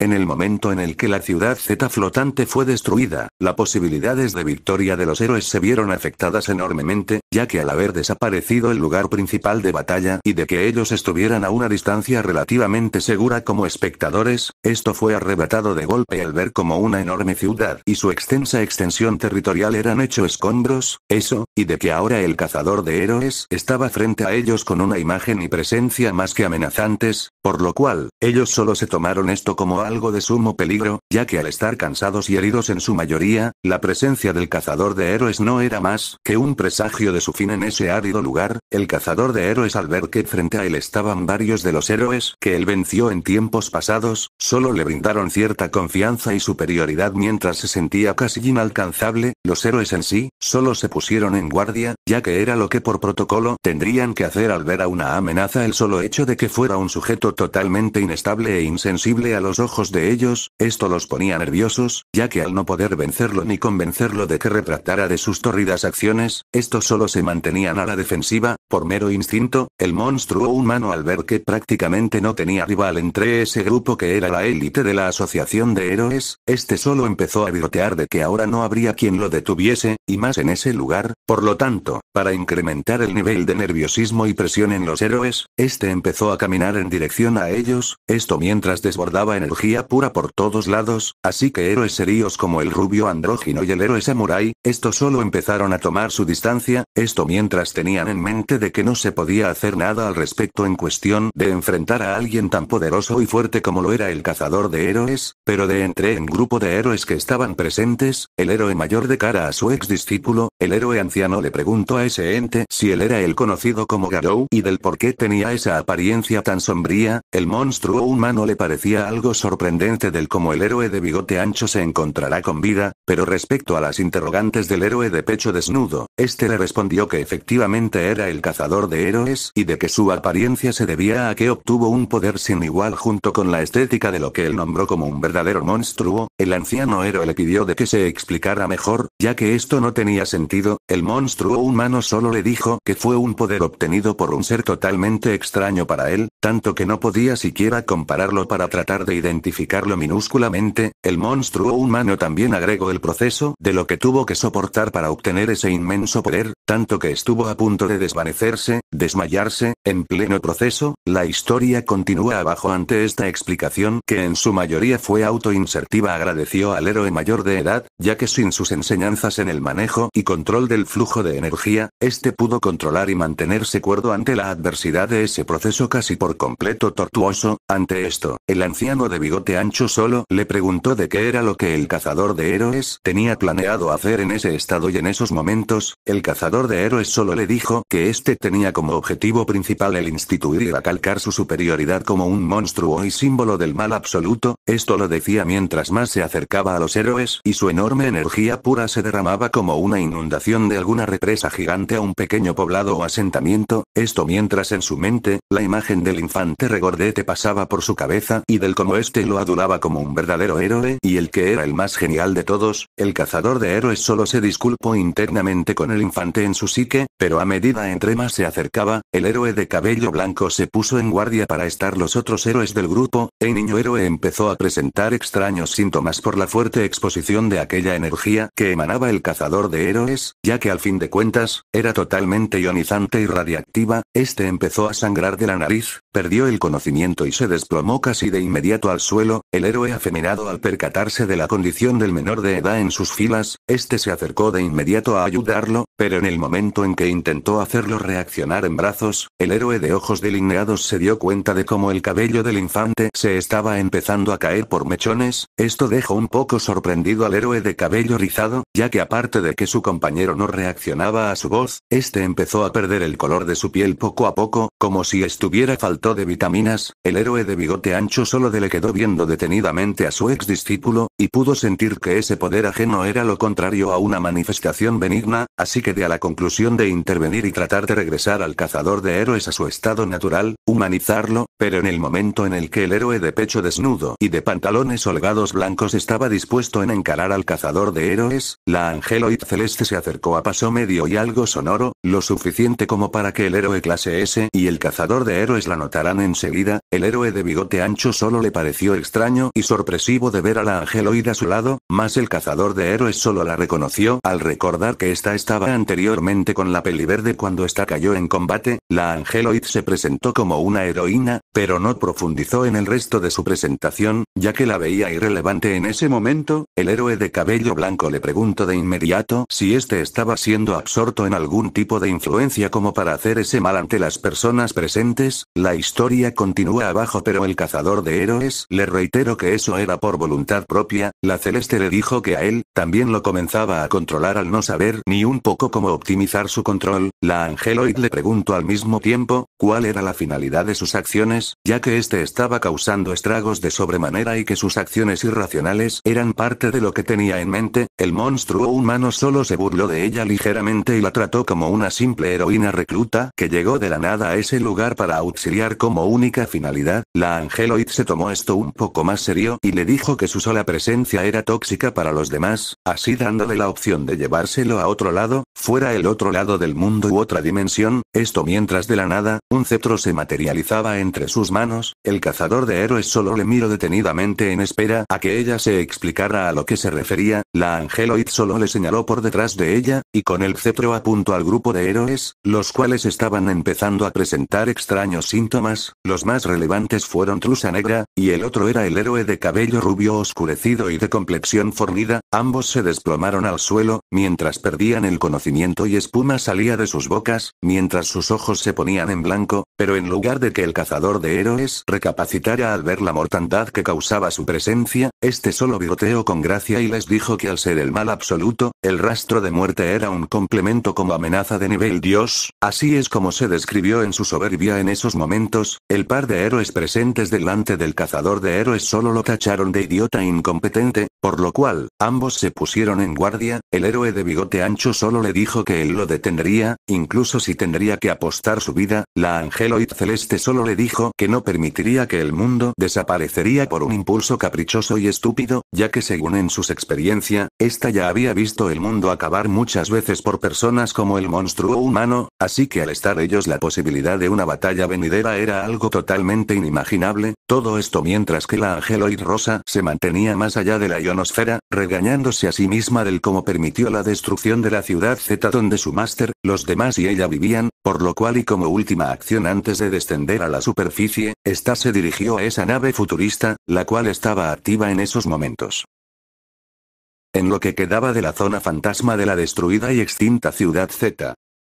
En el momento en el que la ciudad Z flotante fue destruida, las posibilidades de victoria de los héroes se vieron afectadas enormemente, ya que al haber desaparecido el lugar principal de batalla y de que ellos estuvieran a una distancia relativamente segura como espectadores, esto fue arrebatado de golpe al ver como una enorme ciudad y su extensa extensión territorial eran hecho escombros, eso, y de que ahora el cazador de héroes estaba frente a ellos con una imagen y presencia más que amenazantes, por lo cual, ellos solo se tomaron esto como algo de sumo peligro, ya que al estar cansados y heridos en su mayoría, la presencia del cazador de héroes no era más que un presagio de su fin en ese árido lugar, el cazador de héroes al ver que frente a él estaban varios de los héroes que él venció en tiempos pasados, solo le brindaron cierta confianza y superioridad mientras se sentía casi inalcanzable, los héroes en sí, solo se pusieron en guardia, ya que era lo que por protocolo tendrían que hacer al ver a una amenaza el solo hecho de que fuera un sujeto totalmente inestable e insensible a los ojos de ellos, esto los ponía nerviosos, ya que al no poder vencerlo ni convencerlo de que retractara de sus torridas acciones, estos solo se mantenían a la defensiva, por mero instinto, el monstruo humano al ver que prácticamente no tenía rival entre ese grupo que era la élite de la asociación de héroes, este solo empezó a virotear de que ahora no habría quien lo detuviese, y más en ese lugar, por lo tanto, para incrementar el nivel de nerviosismo y presión en los héroes, este empezó a caminar en dirección a ellos, esto mientras desbordaba energía pura por todos lados, así que héroes serios como el rubio andrógino y el héroe samurai, estos solo empezaron a tomar su distancia, esto mientras tenían en mente de que no se podía hacer nada al respecto en cuestión de enfrentar a alguien tan poderoso y fuerte como lo era el cazador de héroes, pero de entre en grupo de héroes que estaban presentes, el héroe mayor de cara a su ex discípulo, el héroe anciano le preguntó a ese ente si él era el conocido como Garou y del por qué tenía esa apariencia tan sombría, el monstruo humano le parecía algo sorprendente sorprendente del cómo el héroe de bigote ancho se encontrará con vida, pero respecto a las interrogantes del héroe de pecho desnudo, este le respondió que efectivamente era el cazador de héroes y de que su apariencia se debía a que obtuvo un poder sin igual junto con la estética de lo que él nombró como un verdadero monstruo, el anciano héroe le pidió de que se explicara mejor, ya que esto no tenía sentido, el monstruo humano solo le dijo que fue un poder obtenido por un ser totalmente extraño para él, tanto que no podía siquiera compararlo para tratar de identificarlo, identificarlo minúsculamente, el monstruo humano también agregó el proceso de lo que tuvo que soportar para obtener ese inmenso poder, tanto que estuvo a punto de desvanecerse, desmayarse, en pleno proceso, la historia continúa abajo ante esta explicación que en su mayoría fue autoinsertiva agradeció al héroe mayor de edad, ya que sin sus enseñanzas en el manejo y control del flujo de energía, este pudo controlar y mantenerse cuerdo ante la adversidad de ese proceso casi por completo tortuoso, ante esto, el anciano de vigor de ancho solo le preguntó de qué era lo que el cazador de héroes tenía planeado hacer en ese estado y en esos momentos, el cazador de héroes solo le dijo que este tenía como objetivo principal el instituir y recalcar su superioridad como un monstruo y símbolo del mal absoluto, esto lo decía mientras más se acercaba a los héroes y su enorme energía pura se derramaba como una inundación de alguna represa gigante a un pequeño poblado o asentamiento, esto mientras en su mente, la imagen del infante regordete pasaba por su cabeza y del como este lo adulaba como un verdadero héroe, y el que era el más genial de todos, el cazador de héroes solo se disculpó internamente con el infante en su psique, pero a medida entre más se acercaba, el héroe de cabello blanco se puso en guardia para estar los otros héroes del grupo, el niño héroe empezó a presentar extraños síntomas por la fuerte exposición de aquella energía que emanaba el cazador de héroes, ya que al fin de cuentas, era totalmente ionizante y radiactiva, este empezó a sangrar de la nariz, perdió el conocimiento y se desplomó casi de inmediato al suelo, el héroe afeminado al percatarse de la condición del menor de edad en sus filas, este se acercó de inmediato a ayudarlo, pero en el momento en que intentó hacerlo reaccionar en brazos, el héroe de ojos delineados se dio cuenta de cómo el cabello del infante se estaba empezando a caer por mechones, esto dejó un poco sorprendido al héroe de cabello rizado, ya que aparte de que su compañero no reaccionaba a su voz, este empezó a perder el color de su piel poco a poco, como si estuviera falto de vitaminas, el héroe de bigote ancho solo de le quedó viendo detenidamente a su ex discípulo, y pudo sentir que ese poder ajeno era lo contrario a una manifestación benigna, así que de a la conclusión de intervenir y tratar de regresar al cazador de héroes a su estado natural, humanizarlo, pero en el momento en el que el héroe de pecho desnudo y de pantalones holgados blancos estaba dispuesto en encarar al cazador de héroes, la angeloid celeste se acercó a paso medio y algo sonoro, lo suficiente como para que el héroe clase S y el cazador de héroes la notarán enseguida, el héroe de bigote ancho solo le pareció extraño y sorpresivo de ver a la angeloide a su lado, más el cazador de héroes solo la reconoció al recordar que esta estaba anteriormente con la peli verde cuando esta cayó en combate, la angeloid se presentó como una heroína, pero no profundizó en el resto de su presentación, ya que la veía irrelevante en ese momento, el héroe de cabello blanco le preguntó de inmediato si este estaba siendo absorto en algún tipo de influencia como para hacer ese mal ante las personas presentes, la historia continúa abajo pero el cazador de héroes le reitero que eso era por voluntad propia, la celeste le dijo que a él, también lo comenzaba a controlar al no saber ni un poco cómo optimizar su control, la angeloid le preguntó al mismo tiempo, cuál era la finalidad de sus acciones, ya que este estaba causando estragos de sobremanera y que sus acciones irracionales eran parte de lo que tenía en mente, el monstruo humano solo se burló de ella ligeramente y la trató como una simple heroína recluta que llegó de la nada a lugar para auxiliar como única finalidad, la Angeloid se tomó esto un poco más serio y le dijo que su sola presencia era tóxica para los demás, así dándole la opción de llevárselo a otro lado, fuera el otro lado del mundo u otra dimensión, esto mientras de la nada, un cetro se materializaba entre sus manos, el cazador de héroes solo le miró detenidamente en espera a que ella se explicara a lo que se refería, la Angeloid solo le señaló por detrás de ella, y con el cetro apuntó al grupo de héroes, los cuales estaban empezando a presentar extraños síntomas, los más relevantes fueron Trusa Negra, y el otro era el héroe de cabello rubio oscurecido y de complexión fornida, ambos se desplomaron al suelo, mientras perdían el conocimiento y espuma salía de sus bocas, mientras sus ojos se ponían en blanco, pero en lugar de que el cazador de héroes recapacitara al ver la mortandad que causaba su presencia, este solo bigoteó con gracia y les dijo que al ser el mal absoluto, el rastro de muerte era un complemento como amenaza de nivel dios, así es como se describió en su soberbia en esos momentos, el par de héroes presentes delante del cazador de héroes solo lo tacharon de idiota incompetente, por lo cual, ambos se pusieron en guardia, el héroe de bigote ancho solo le dijo que él lo detendría, incluso si tendría que apostar su vida, la angeloid celeste solo le dijo que no permitiría que el mundo desaparecería por un impulso caprichoso y estúpido, ya que según en sus experiencia, esta ya había visto el mundo acabar muchas veces por personas como el monstruo humano, así que al estar ellos la posibilidad de una batalla venidera era algo totalmente inimaginable, todo esto mientras que la angeloid rosa se mantenía más allá de la ionosfera, regañándose a sí misma del cómo permitió la destrucción de la ciudad Z donde su máster, los demás y ella vivían, por lo cual y como última acción antes de descender a la superficie, esta se dirigió a esa nave futurista, la cual estaba activa en esos momentos. En lo que quedaba de la zona fantasma de la destruida y extinta ciudad Z,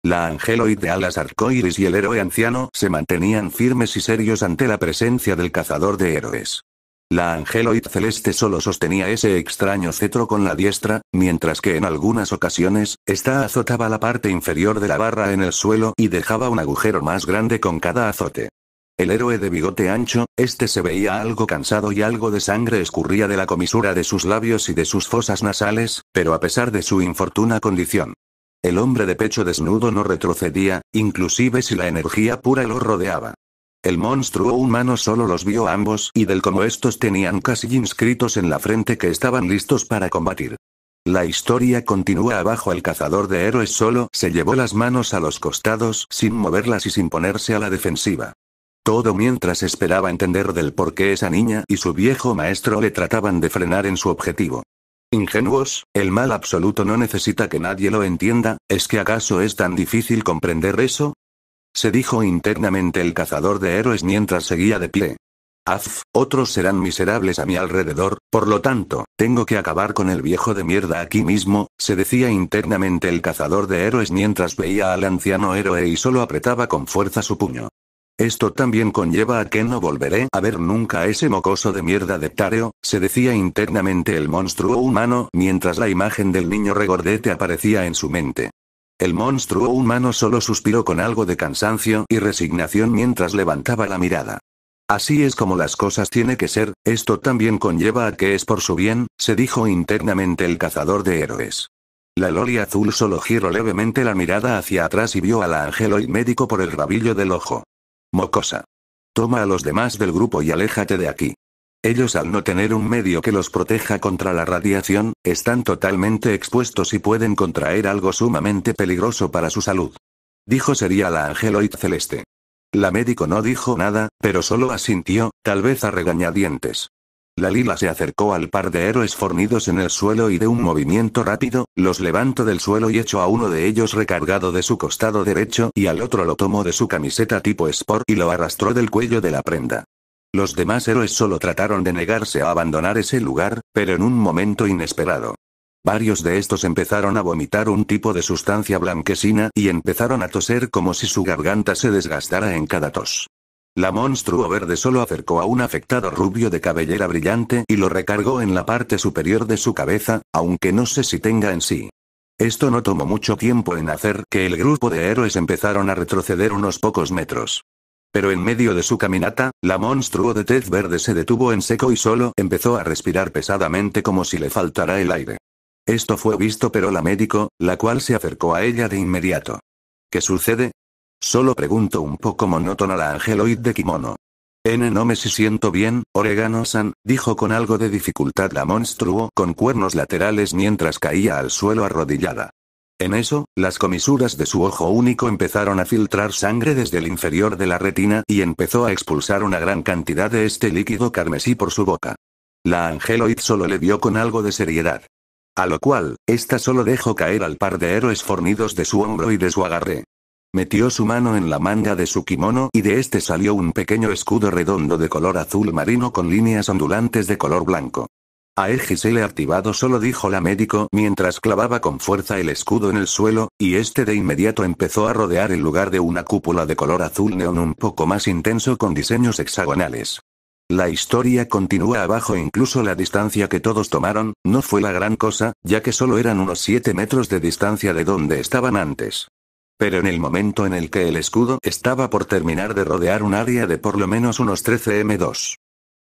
la angeloide de alas arcoiris y el héroe anciano se mantenían firmes y serios ante la presencia del cazador de héroes. La angeloid celeste solo sostenía ese extraño cetro con la diestra, mientras que en algunas ocasiones, esta azotaba la parte inferior de la barra en el suelo y dejaba un agujero más grande con cada azote. El héroe de bigote ancho, este se veía algo cansado y algo de sangre escurría de la comisura de sus labios y de sus fosas nasales, pero a pesar de su infortuna condición. El hombre de pecho desnudo no retrocedía, inclusive si la energía pura lo rodeaba. El monstruo humano solo los vio a ambos y del como estos tenían casi inscritos en la frente que estaban listos para combatir. La historia continúa abajo. El cazador de héroes solo se llevó las manos a los costados sin moverlas y sin ponerse a la defensiva. Todo mientras esperaba entender del por qué esa niña y su viejo maestro le trataban de frenar en su objetivo. Ingenuos, el mal absoluto no necesita que nadie lo entienda, ¿es que acaso es tan difícil comprender eso? se dijo internamente el cazador de héroes mientras seguía de pie. Af, otros serán miserables a mi alrededor, por lo tanto, tengo que acabar con el viejo de mierda aquí mismo, se decía internamente el cazador de héroes mientras veía al anciano héroe y solo apretaba con fuerza su puño. Esto también conlleva a que no volveré a ver nunca a ese mocoso de mierda de Tareo, se decía internamente el monstruo humano mientras la imagen del niño regordete aparecía en su mente. El monstruo humano solo suspiró con algo de cansancio y resignación mientras levantaba la mirada. Así es como las cosas tiene que ser, esto también conlleva a que es por su bien, se dijo internamente el cazador de héroes. La Loli azul solo giró levemente la mirada hacia atrás y vio a la y médico por el rabillo del ojo. Mocosa. Toma a los demás del grupo y aléjate de aquí. Ellos al no tener un medio que los proteja contra la radiación, están totalmente expuestos y pueden contraer algo sumamente peligroso para su salud. Dijo sería la Angeloid Celeste. La médico no dijo nada, pero solo asintió, tal vez a regañadientes. La lila se acercó al par de héroes fornidos en el suelo y de un movimiento rápido, los levantó del suelo y echó a uno de ellos recargado de su costado derecho y al otro lo tomó de su camiseta tipo sport y lo arrastró del cuello de la prenda. Los demás héroes solo trataron de negarse a abandonar ese lugar, pero en un momento inesperado. Varios de estos empezaron a vomitar un tipo de sustancia blanquecina y empezaron a toser como si su garganta se desgastara en cada tos. La monstruo verde solo acercó a un afectado rubio de cabellera brillante y lo recargó en la parte superior de su cabeza, aunque no sé si tenga en sí. Esto no tomó mucho tiempo en hacer que el grupo de héroes empezaron a retroceder unos pocos metros. Pero en medio de su caminata, la monstruo de tez verde se detuvo en seco y solo empezó a respirar pesadamente como si le faltara el aire. Esto fue visto pero la médico, la cual se acercó a ella de inmediato. ¿Qué sucede? Solo preguntó un poco monótona la angeloid de kimono. N no me si siento bien, Oregano-san, dijo con algo de dificultad la monstruo con cuernos laterales mientras caía al suelo arrodillada. En eso, las comisuras de su ojo único empezaron a filtrar sangre desde el inferior de la retina y empezó a expulsar una gran cantidad de este líquido carmesí por su boca. La Angeloid solo le vio con algo de seriedad. A lo cual, ésta solo dejó caer al par de héroes fornidos de su hombro y de su agarre. Metió su mano en la manga de su kimono y de este salió un pequeño escudo redondo de color azul marino con líneas ondulantes de color blanco. A Egisele activado solo dijo la médico mientras clavaba con fuerza el escudo en el suelo, y este de inmediato empezó a rodear el lugar de una cúpula de color azul neón un poco más intenso con diseños hexagonales. La historia continúa abajo incluso la distancia que todos tomaron, no fue la gran cosa, ya que solo eran unos 7 metros de distancia de donde estaban antes. Pero en el momento en el que el escudo estaba por terminar de rodear un área de por lo menos unos 13 m2.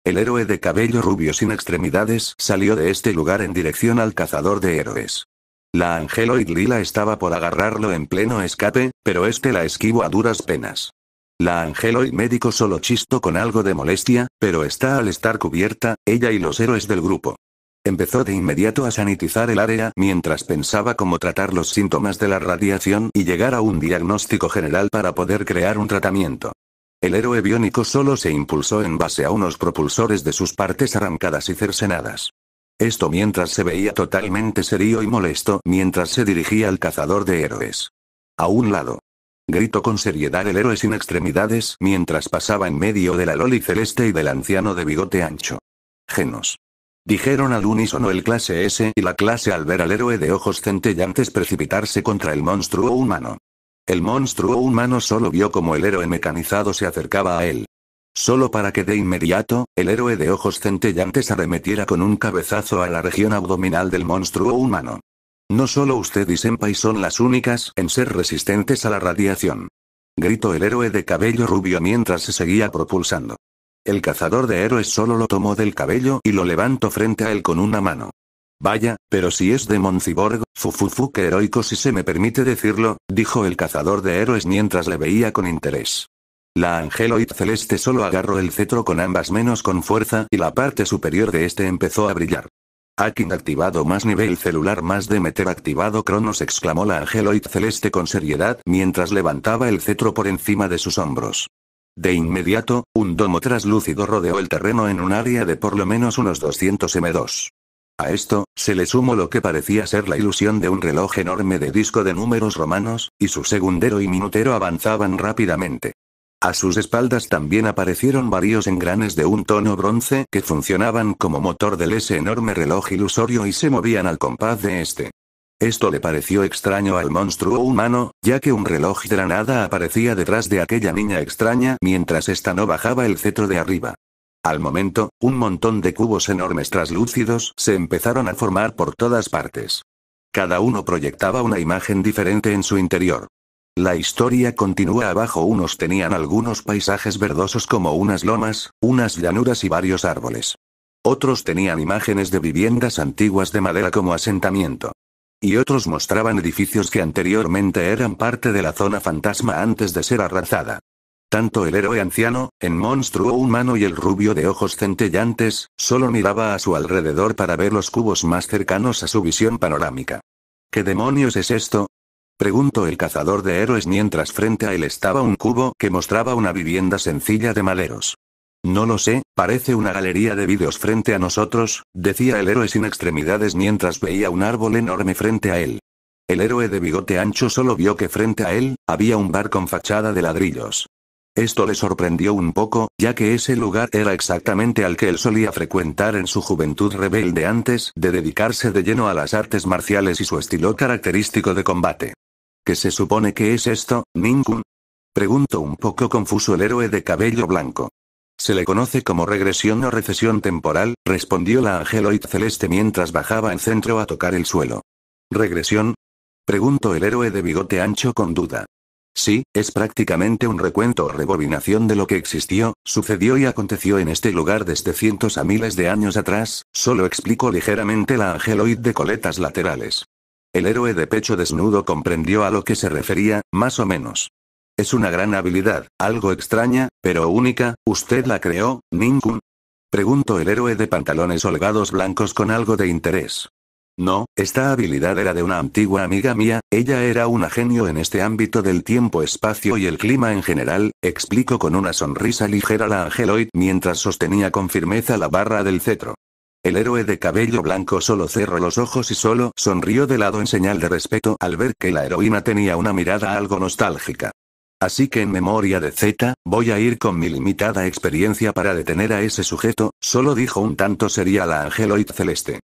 El héroe de cabello rubio sin extremidades salió de este lugar en dirección al cazador de héroes. La angeloid lila estaba por agarrarlo en pleno escape, pero este la esquivó a duras penas. La angeloid médico solo chistó con algo de molestia, pero está al estar cubierta, ella y los héroes del grupo. Empezó de inmediato a sanitizar el área mientras pensaba cómo tratar los síntomas de la radiación y llegar a un diagnóstico general para poder crear un tratamiento. El héroe biónico solo se impulsó en base a unos propulsores de sus partes arrancadas y cercenadas. Esto mientras se veía totalmente serio y molesto mientras se dirigía al cazador de héroes. A un lado. Gritó con seriedad el héroe sin extremidades mientras pasaba en medio de la loli celeste y del anciano de bigote ancho. Genos. Dijeron al unísono el clase S y la clase al ver al héroe de ojos centellantes precipitarse contra el monstruo humano. El monstruo humano solo vio como el héroe mecanizado se acercaba a él. Solo para que de inmediato, el héroe de ojos centellantes arremetiera con un cabezazo a la región abdominal del monstruo humano. No solo usted y Senpai son las únicas en ser resistentes a la radiación. Gritó el héroe de cabello rubio mientras se seguía propulsando. El cazador de héroes solo lo tomó del cabello y lo levantó frente a él con una mano. Vaya, pero si es de Monciborg, fufufu que heroico si se me permite decirlo, dijo el cazador de héroes mientras le veía con interés. La angeloid celeste solo agarró el cetro con ambas menos con fuerza y la parte superior de este empezó a brillar. Hacking activado más nivel celular más de meter activado Cronos exclamó la angeloid celeste con seriedad mientras levantaba el cetro por encima de sus hombros. De inmediato, un domo traslúcido rodeó el terreno en un área de por lo menos unos 200 m2. A esto, se le sumó lo que parecía ser la ilusión de un reloj enorme de disco de números romanos, y su segundero y minutero avanzaban rápidamente. A sus espaldas también aparecieron varios engranes de un tono bronce que funcionaban como motor del ese enorme reloj ilusorio y se movían al compás de este. Esto le pareció extraño al monstruo humano, ya que un reloj de la nada aparecía detrás de aquella niña extraña mientras ésta no bajaba el cetro de arriba. Al momento, un montón de cubos enormes traslúcidos se empezaron a formar por todas partes. Cada uno proyectaba una imagen diferente en su interior. La historia continúa abajo. Unos tenían algunos paisajes verdosos como unas lomas, unas llanuras y varios árboles. Otros tenían imágenes de viviendas antiguas de madera como asentamiento. Y otros mostraban edificios que anteriormente eran parte de la zona fantasma antes de ser arrasada. Tanto el héroe anciano, en monstruo humano y el rubio de ojos centellantes, solo miraba a su alrededor para ver los cubos más cercanos a su visión panorámica. ¿Qué demonios es esto? Preguntó el cazador de héroes mientras frente a él estaba un cubo que mostraba una vivienda sencilla de maderos. No lo sé, parece una galería de vídeos frente a nosotros, decía el héroe sin extremidades mientras veía un árbol enorme frente a él. El héroe de bigote ancho solo vio que frente a él, había un bar con fachada de ladrillos. Esto le sorprendió un poco, ya que ese lugar era exactamente al que él solía frecuentar en su juventud rebelde antes de dedicarse de lleno a las artes marciales y su estilo característico de combate. ¿Qué se supone que es esto, Ningún, Preguntó un poco confuso el héroe de cabello blanco. Se le conoce como regresión o recesión temporal, respondió la angeloid celeste mientras bajaba en centro a tocar el suelo. ¿Regresión? Preguntó el héroe de bigote ancho con duda. Sí, es prácticamente un recuento o rebobinación de lo que existió, sucedió y aconteció en este lugar desde cientos a miles de años atrás, solo explico ligeramente la angeloid de coletas laterales. El héroe de pecho desnudo comprendió a lo que se refería, más o menos. Es una gran habilidad, algo extraña, pero única, usted la creó, ningún. Preguntó el héroe de pantalones holgados blancos con algo de interés. No, esta habilidad era de una antigua amiga mía, ella era una genio en este ámbito del tiempo-espacio y el clima en general, explicó con una sonrisa ligera la Angeloid mientras sostenía con firmeza la barra del cetro. El héroe de cabello blanco solo cerró los ojos y solo sonrió de lado en señal de respeto al ver que la heroína tenía una mirada algo nostálgica. Así que en memoria de Z, voy a ir con mi limitada experiencia para detener a ese sujeto, solo dijo un tanto sería la Angeloid celeste.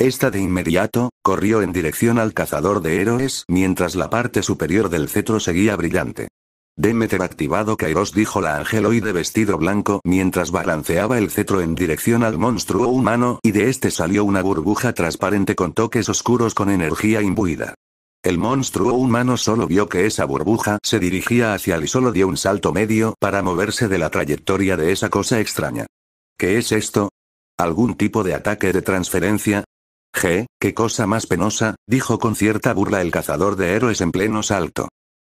Esta de inmediato, corrió en dirección al cazador de héroes mientras la parte superior del cetro seguía brillante. Demeter activado Kairos dijo la angeloide vestido blanco mientras balanceaba el cetro en dirección al monstruo humano y de este salió una burbuja transparente con toques oscuros con energía imbuida. El monstruo humano solo vio que esa burbuja se dirigía hacia él y solo dio un salto medio para moverse de la trayectoria de esa cosa extraña. ¿Qué es esto? ¿Algún tipo de ataque de transferencia? Je, qué cosa más penosa, dijo con cierta burla el cazador de héroes en pleno salto.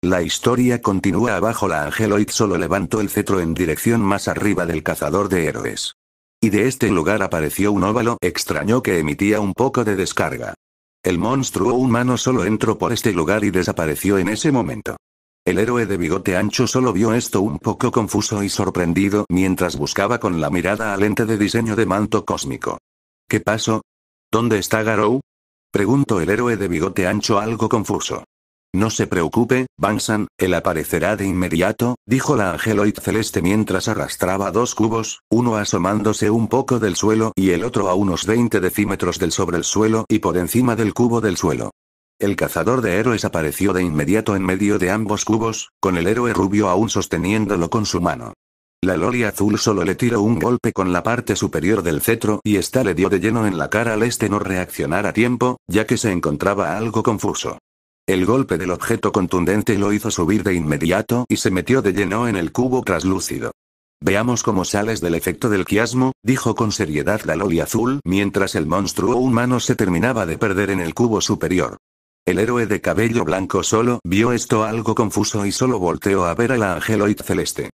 La historia continúa abajo. La Angeloid solo levantó el cetro en dirección más arriba del cazador de héroes. Y de este lugar apareció un óvalo extraño que emitía un poco de descarga. El monstruo humano solo entró por este lugar y desapareció en ese momento. El héroe de bigote ancho solo vio esto un poco confuso y sorprendido mientras buscaba con la mirada al ente de diseño de manto cósmico. ¿Qué pasó? ¿Dónde está Garou? Preguntó el héroe de bigote ancho algo confuso. No se preocupe, Bansan, él aparecerá de inmediato, dijo la angeloid celeste mientras arrastraba dos cubos, uno asomándose un poco del suelo y el otro a unos 20 decímetros del sobre el suelo y por encima del cubo del suelo. El cazador de héroes apareció de inmediato en medio de ambos cubos, con el héroe rubio aún sosteniéndolo con su mano. La Loli azul solo le tiró un golpe con la parte superior del cetro y esta le dio de lleno en la cara al este no reaccionar a tiempo, ya que se encontraba algo confuso. El golpe del objeto contundente lo hizo subir de inmediato y se metió de lleno en el cubo traslúcido. Veamos cómo sales del efecto del quiasmo, dijo con seriedad la Loli azul mientras el monstruo humano se terminaba de perder en el cubo superior. El héroe de cabello blanco solo vio esto algo confuso y solo volteó a ver a la angeloid celeste.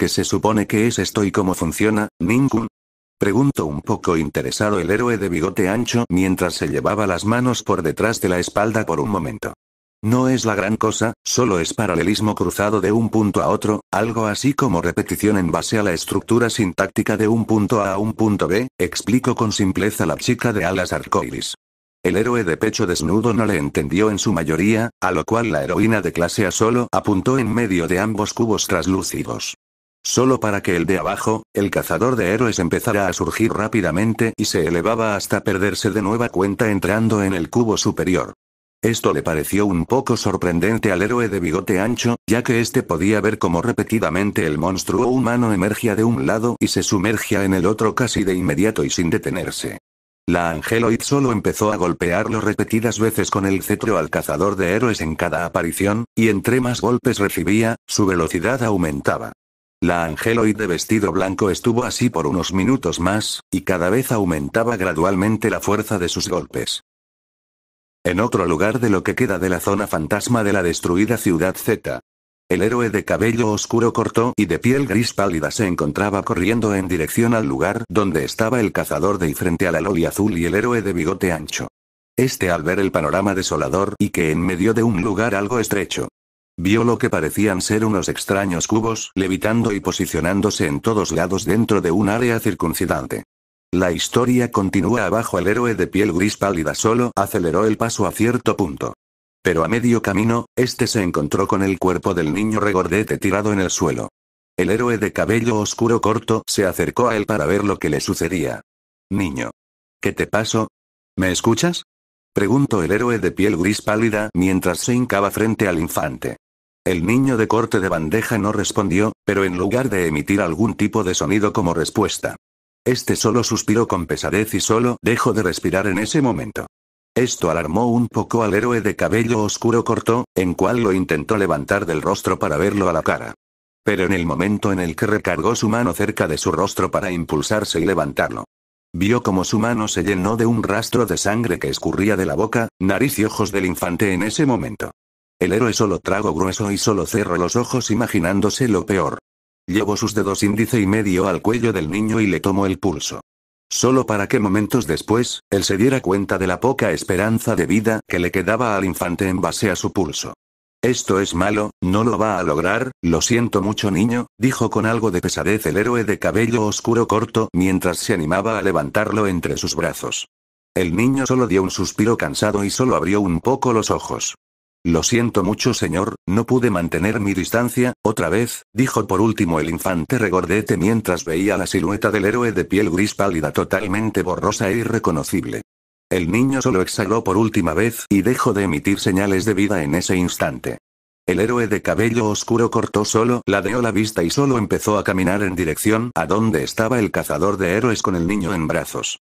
¿Qué se supone que es esto y cómo funciona, Ningún. Preguntó un poco interesado el héroe de bigote ancho mientras se llevaba las manos por detrás de la espalda por un momento. No es la gran cosa, solo es paralelismo cruzado de un punto a otro, algo así como repetición en base a la estructura sintáctica de un punto A a un punto B, explicó con simpleza la chica de alas arcoiris. El héroe de pecho desnudo no le entendió en su mayoría, a lo cual la heroína de clase A solo apuntó en medio de ambos cubos traslúcidos. Solo para que el de abajo, el cazador de héroes empezara a surgir rápidamente y se elevaba hasta perderse de nueva cuenta entrando en el cubo superior. Esto le pareció un poco sorprendente al héroe de bigote ancho, ya que éste podía ver cómo repetidamente el monstruo humano emergía de un lado y se sumergía en el otro casi de inmediato y sin detenerse. La Angeloid solo empezó a golpearlo repetidas veces con el cetro al cazador de héroes en cada aparición, y entre más golpes recibía, su velocidad aumentaba. La angeloide vestido blanco estuvo así por unos minutos más, y cada vez aumentaba gradualmente la fuerza de sus golpes. En otro lugar de lo que queda de la zona fantasma de la destruida ciudad Z. El héroe de cabello oscuro corto y de piel gris pálida se encontraba corriendo en dirección al lugar donde estaba el cazador de y frente a la loli azul y el héroe de bigote ancho. Este al ver el panorama desolador y que en medio de un lugar algo estrecho, Vio lo que parecían ser unos extraños cubos levitando y posicionándose en todos lados dentro de un área circuncidante. La historia continúa abajo. El héroe de piel gris pálida solo aceleró el paso a cierto punto. Pero a medio camino, este se encontró con el cuerpo del niño regordete tirado en el suelo. El héroe de cabello oscuro corto se acercó a él para ver lo que le sucedía. Niño. ¿Qué te pasó? ¿Me escuchas? Preguntó el héroe de piel gris pálida mientras se hincaba frente al infante. El niño de corte de bandeja no respondió, pero en lugar de emitir algún tipo de sonido como respuesta. Este solo suspiró con pesadez y solo dejó de respirar en ese momento. Esto alarmó un poco al héroe de cabello oscuro corto, en cual lo intentó levantar del rostro para verlo a la cara. Pero en el momento en el que recargó su mano cerca de su rostro para impulsarse y levantarlo, vio como su mano se llenó de un rastro de sangre que escurría de la boca, nariz y ojos del infante en ese momento. El héroe solo trago grueso y solo cerró los ojos imaginándose lo peor. Llevó sus dedos índice y medio al cuello del niño y le tomó el pulso. Solo para que momentos después, él se diera cuenta de la poca esperanza de vida que le quedaba al infante en base a su pulso. Esto es malo, no lo va a lograr, lo siento mucho niño, dijo con algo de pesadez el héroe de cabello oscuro corto mientras se animaba a levantarlo entre sus brazos. El niño solo dio un suspiro cansado y solo abrió un poco los ojos. Lo siento mucho, señor, no pude mantener mi distancia, otra vez, dijo por último el infante regordete mientras veía la silueta del héroe de piel gris pálida totalmente borrosa e irreconocible. El niño solo exhaló por última vez y dejó de emitir señales de vida en ese instante. El héroe de cabello oscuro cortó solo, ladeó la vista y solo empezó a caminar en dirección a donde estaba el cazador de héroes con el niño en brazos.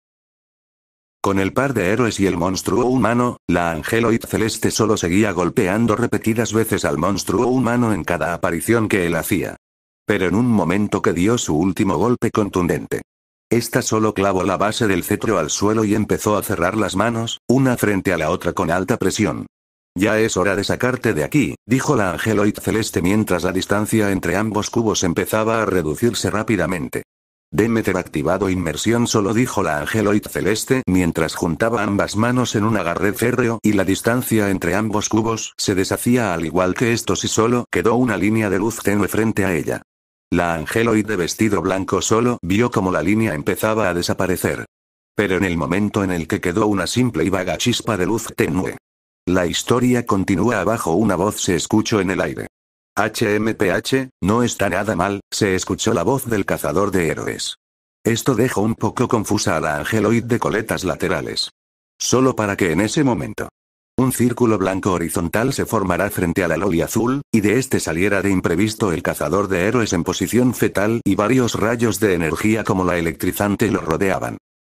Con el par de héroes y el monstruo humano, la angeloid celeste solo seguía golpeando repetidas veces al monstruo humano en cada aparición que él hacía. Pero en un momento que dio su último golpe contundente. Esta solo clavó la base del cetro al suelo y empezó a cerrar las manos, una frente a la otra con alta presión. Ya es hora de sacarte de aquí, dijo la angeloid celeste mientras la distancia entre ambos cubos empezaba a reducirse rápidamente. Demeter activado inmersión solo dijo la angeloid celeste mientras juntaba ambas manos en un agarre férreo y la distancia entre ambos cubos se deshacía al igual que esto si solo quedó una línea de luz tenue frente a ella. La angeloid de vestido blanco solo vio como la línea empezaba a desaparecer. Pero en el momento en el que quedó una simple y vaga chispa de luz tenue. La historia continúa abajo una voz se escuchó en el aire. HMPH, no está nada mal, se escuchó la voz del cazador de héroes. Esto dejó un poco confusa a la angeloid de coletas laterales. Solo para que en ese momento. Un círculo blanco horizontal se formará frente a la loli azul, y de este saliera de imprevisto el cazador de héroes en posición fetal y varios rayos de energía como la electrizante lo rodeaban.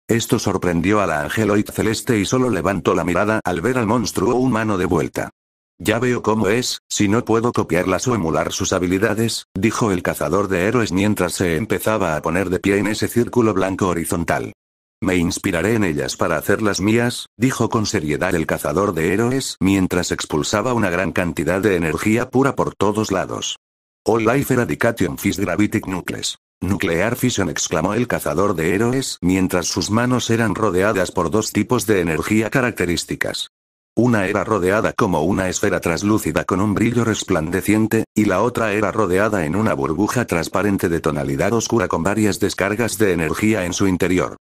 Esto sorprendió a la angeloid celeste y solo levantó la mirada al ver al monstruo humano de vuelta. Ya veo cómo es, si no puedo copiarlas o emular sus habilidades, dijo el cazador de héroes mientras se empezaba a poner de pie en ese círculo blanco horizontal. Me inspiraré en ellas para hacerlas mías, dijo con seriedad el cazador de héroes mientras expulsaba una gran cantidad de energía pura por todos lados. All Life Eradication Fist Gravitic Nucleus. Nuclear Fission exclamó el cazador de héroes mientras sus manos eran rodeadas por dos tipos de energía características. Una era rodeada como una esfera traslúcida con un brillo resplandeciente, y la otra era rodeada en una burbuja transparente de tonalidad oscura con varias descargas de energía en su interior.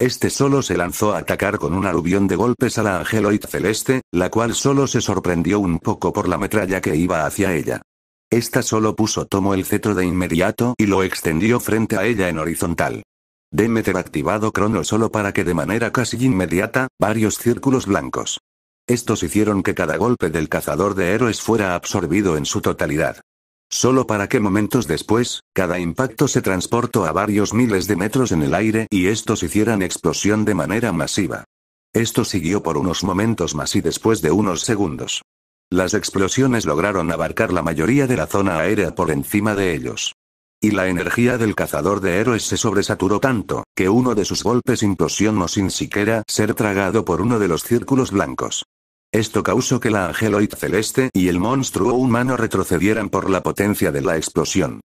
Este solo se lanzó a atacar con un aluvión de golpes a la Angeloid celeste, la cual solo se sorprendió un poco por la metralla que iba hacia ella. Esta solo puso tomo el cetro de inmediato y lo extendió frente a ella en horizontal. Demeter activado crono solo para que de manera casi inmediata, varios círculos blancos estos hicieron que cada golpe del cazador de héroes fuera absorbido en su totalidad. Solo para que momentos después, cada impacto se transportó a varios miles de metros en el aire y estos hicieran explosión de manera masiva. Esto siguió por unos momentos más y después de unos segundos. Las explosiones lograron abarcar la mayoría de la zona aérea por encima de ellos y la energía del cazador de héroes se sobresaturó tanto, que uno de sus golpes implosionó sin siquiera ser tragado por uno de los círculos blancos. Esto causó que la angeloid celeste y el monstruo humano retrocedieran por la potencia de la explosión.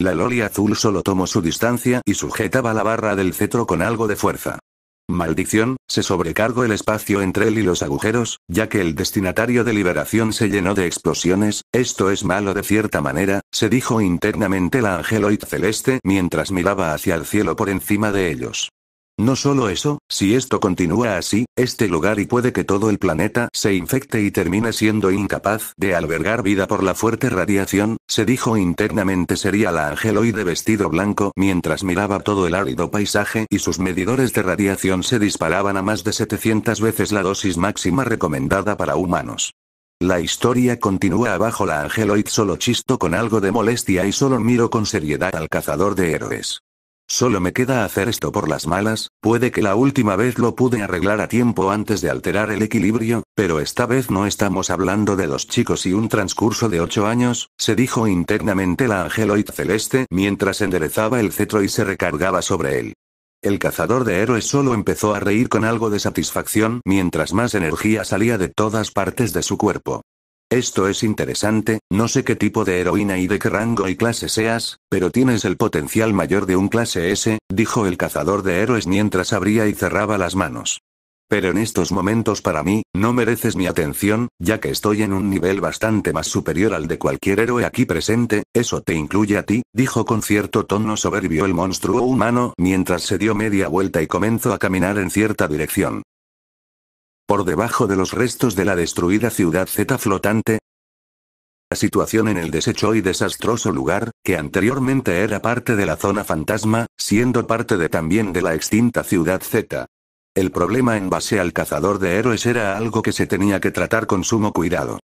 La loli azul solo tomó su distancia y sujetaba la barra del cetro con algo de fuerza. Maldición, se sobrecargó el espacio entre él y los agujeros, ya que el destinatario de liberación se llenó de explosiones, esto es malo de cierta manera, se dijo internamente la angeloid celeste mientras miraba hacia el cielo por encima de ellos. No solo eso, si esto continúa así, este lugar y puede que todo el planeta se infecte y termine siendo incapaz de albergar vida por la fuerte radiación, se dijo internamente sería la angeloide vestido blanco mientras miraba todo el árido paisaje y sus medidores de radiación se disparaban a más de 700 veces la dosis máxima recomendada para humanos. La historia continúa abajo la angeloide solo chisto con algo de molestia y solo miro con seriedad al cazador de héroes. Solo me queda hacer esto por las malas, puede que la última vez lo pude arreglar a tiempo antes de alterar el equilibrio, pero esta vez no estamos hablando de los chicos y un transcurso de ocho años, se dijo internamente la angeloid celeste mientras enderezaba el cetro y se recargaba sobre él. El cazador de héroes solo empezó a reír con algo de satisfacción mientras más energía salía de todas partes de su cuerpo. Esto es interesante, no sé qué tipo de heroína y de qué rango y clase seas, pero tienes el potencial mayor de un clase S, dijo el cazador de héroes mientras abría y cerraba las manos. Pero en estos momentos para mí, no mereces mi atención, ya que estoy en un nivel bastante más superior al de cualquier héroe aquí presente, eso te incluye a ti, dijo con cierto tono soberbio el monstruo humano mientras se dio media vuelta y comenzó a caminar en cierta dirección por debajo de los restos de la destruida ciudad Z flotante. La situación en el deshecho y desastroso lugar, que anteriormente era parte de la zona fantasma, siendo parte de también de la extinta ciudad Z. El problema en base al cazador de héroes era algo que se tenía que tratar con sumo cuidado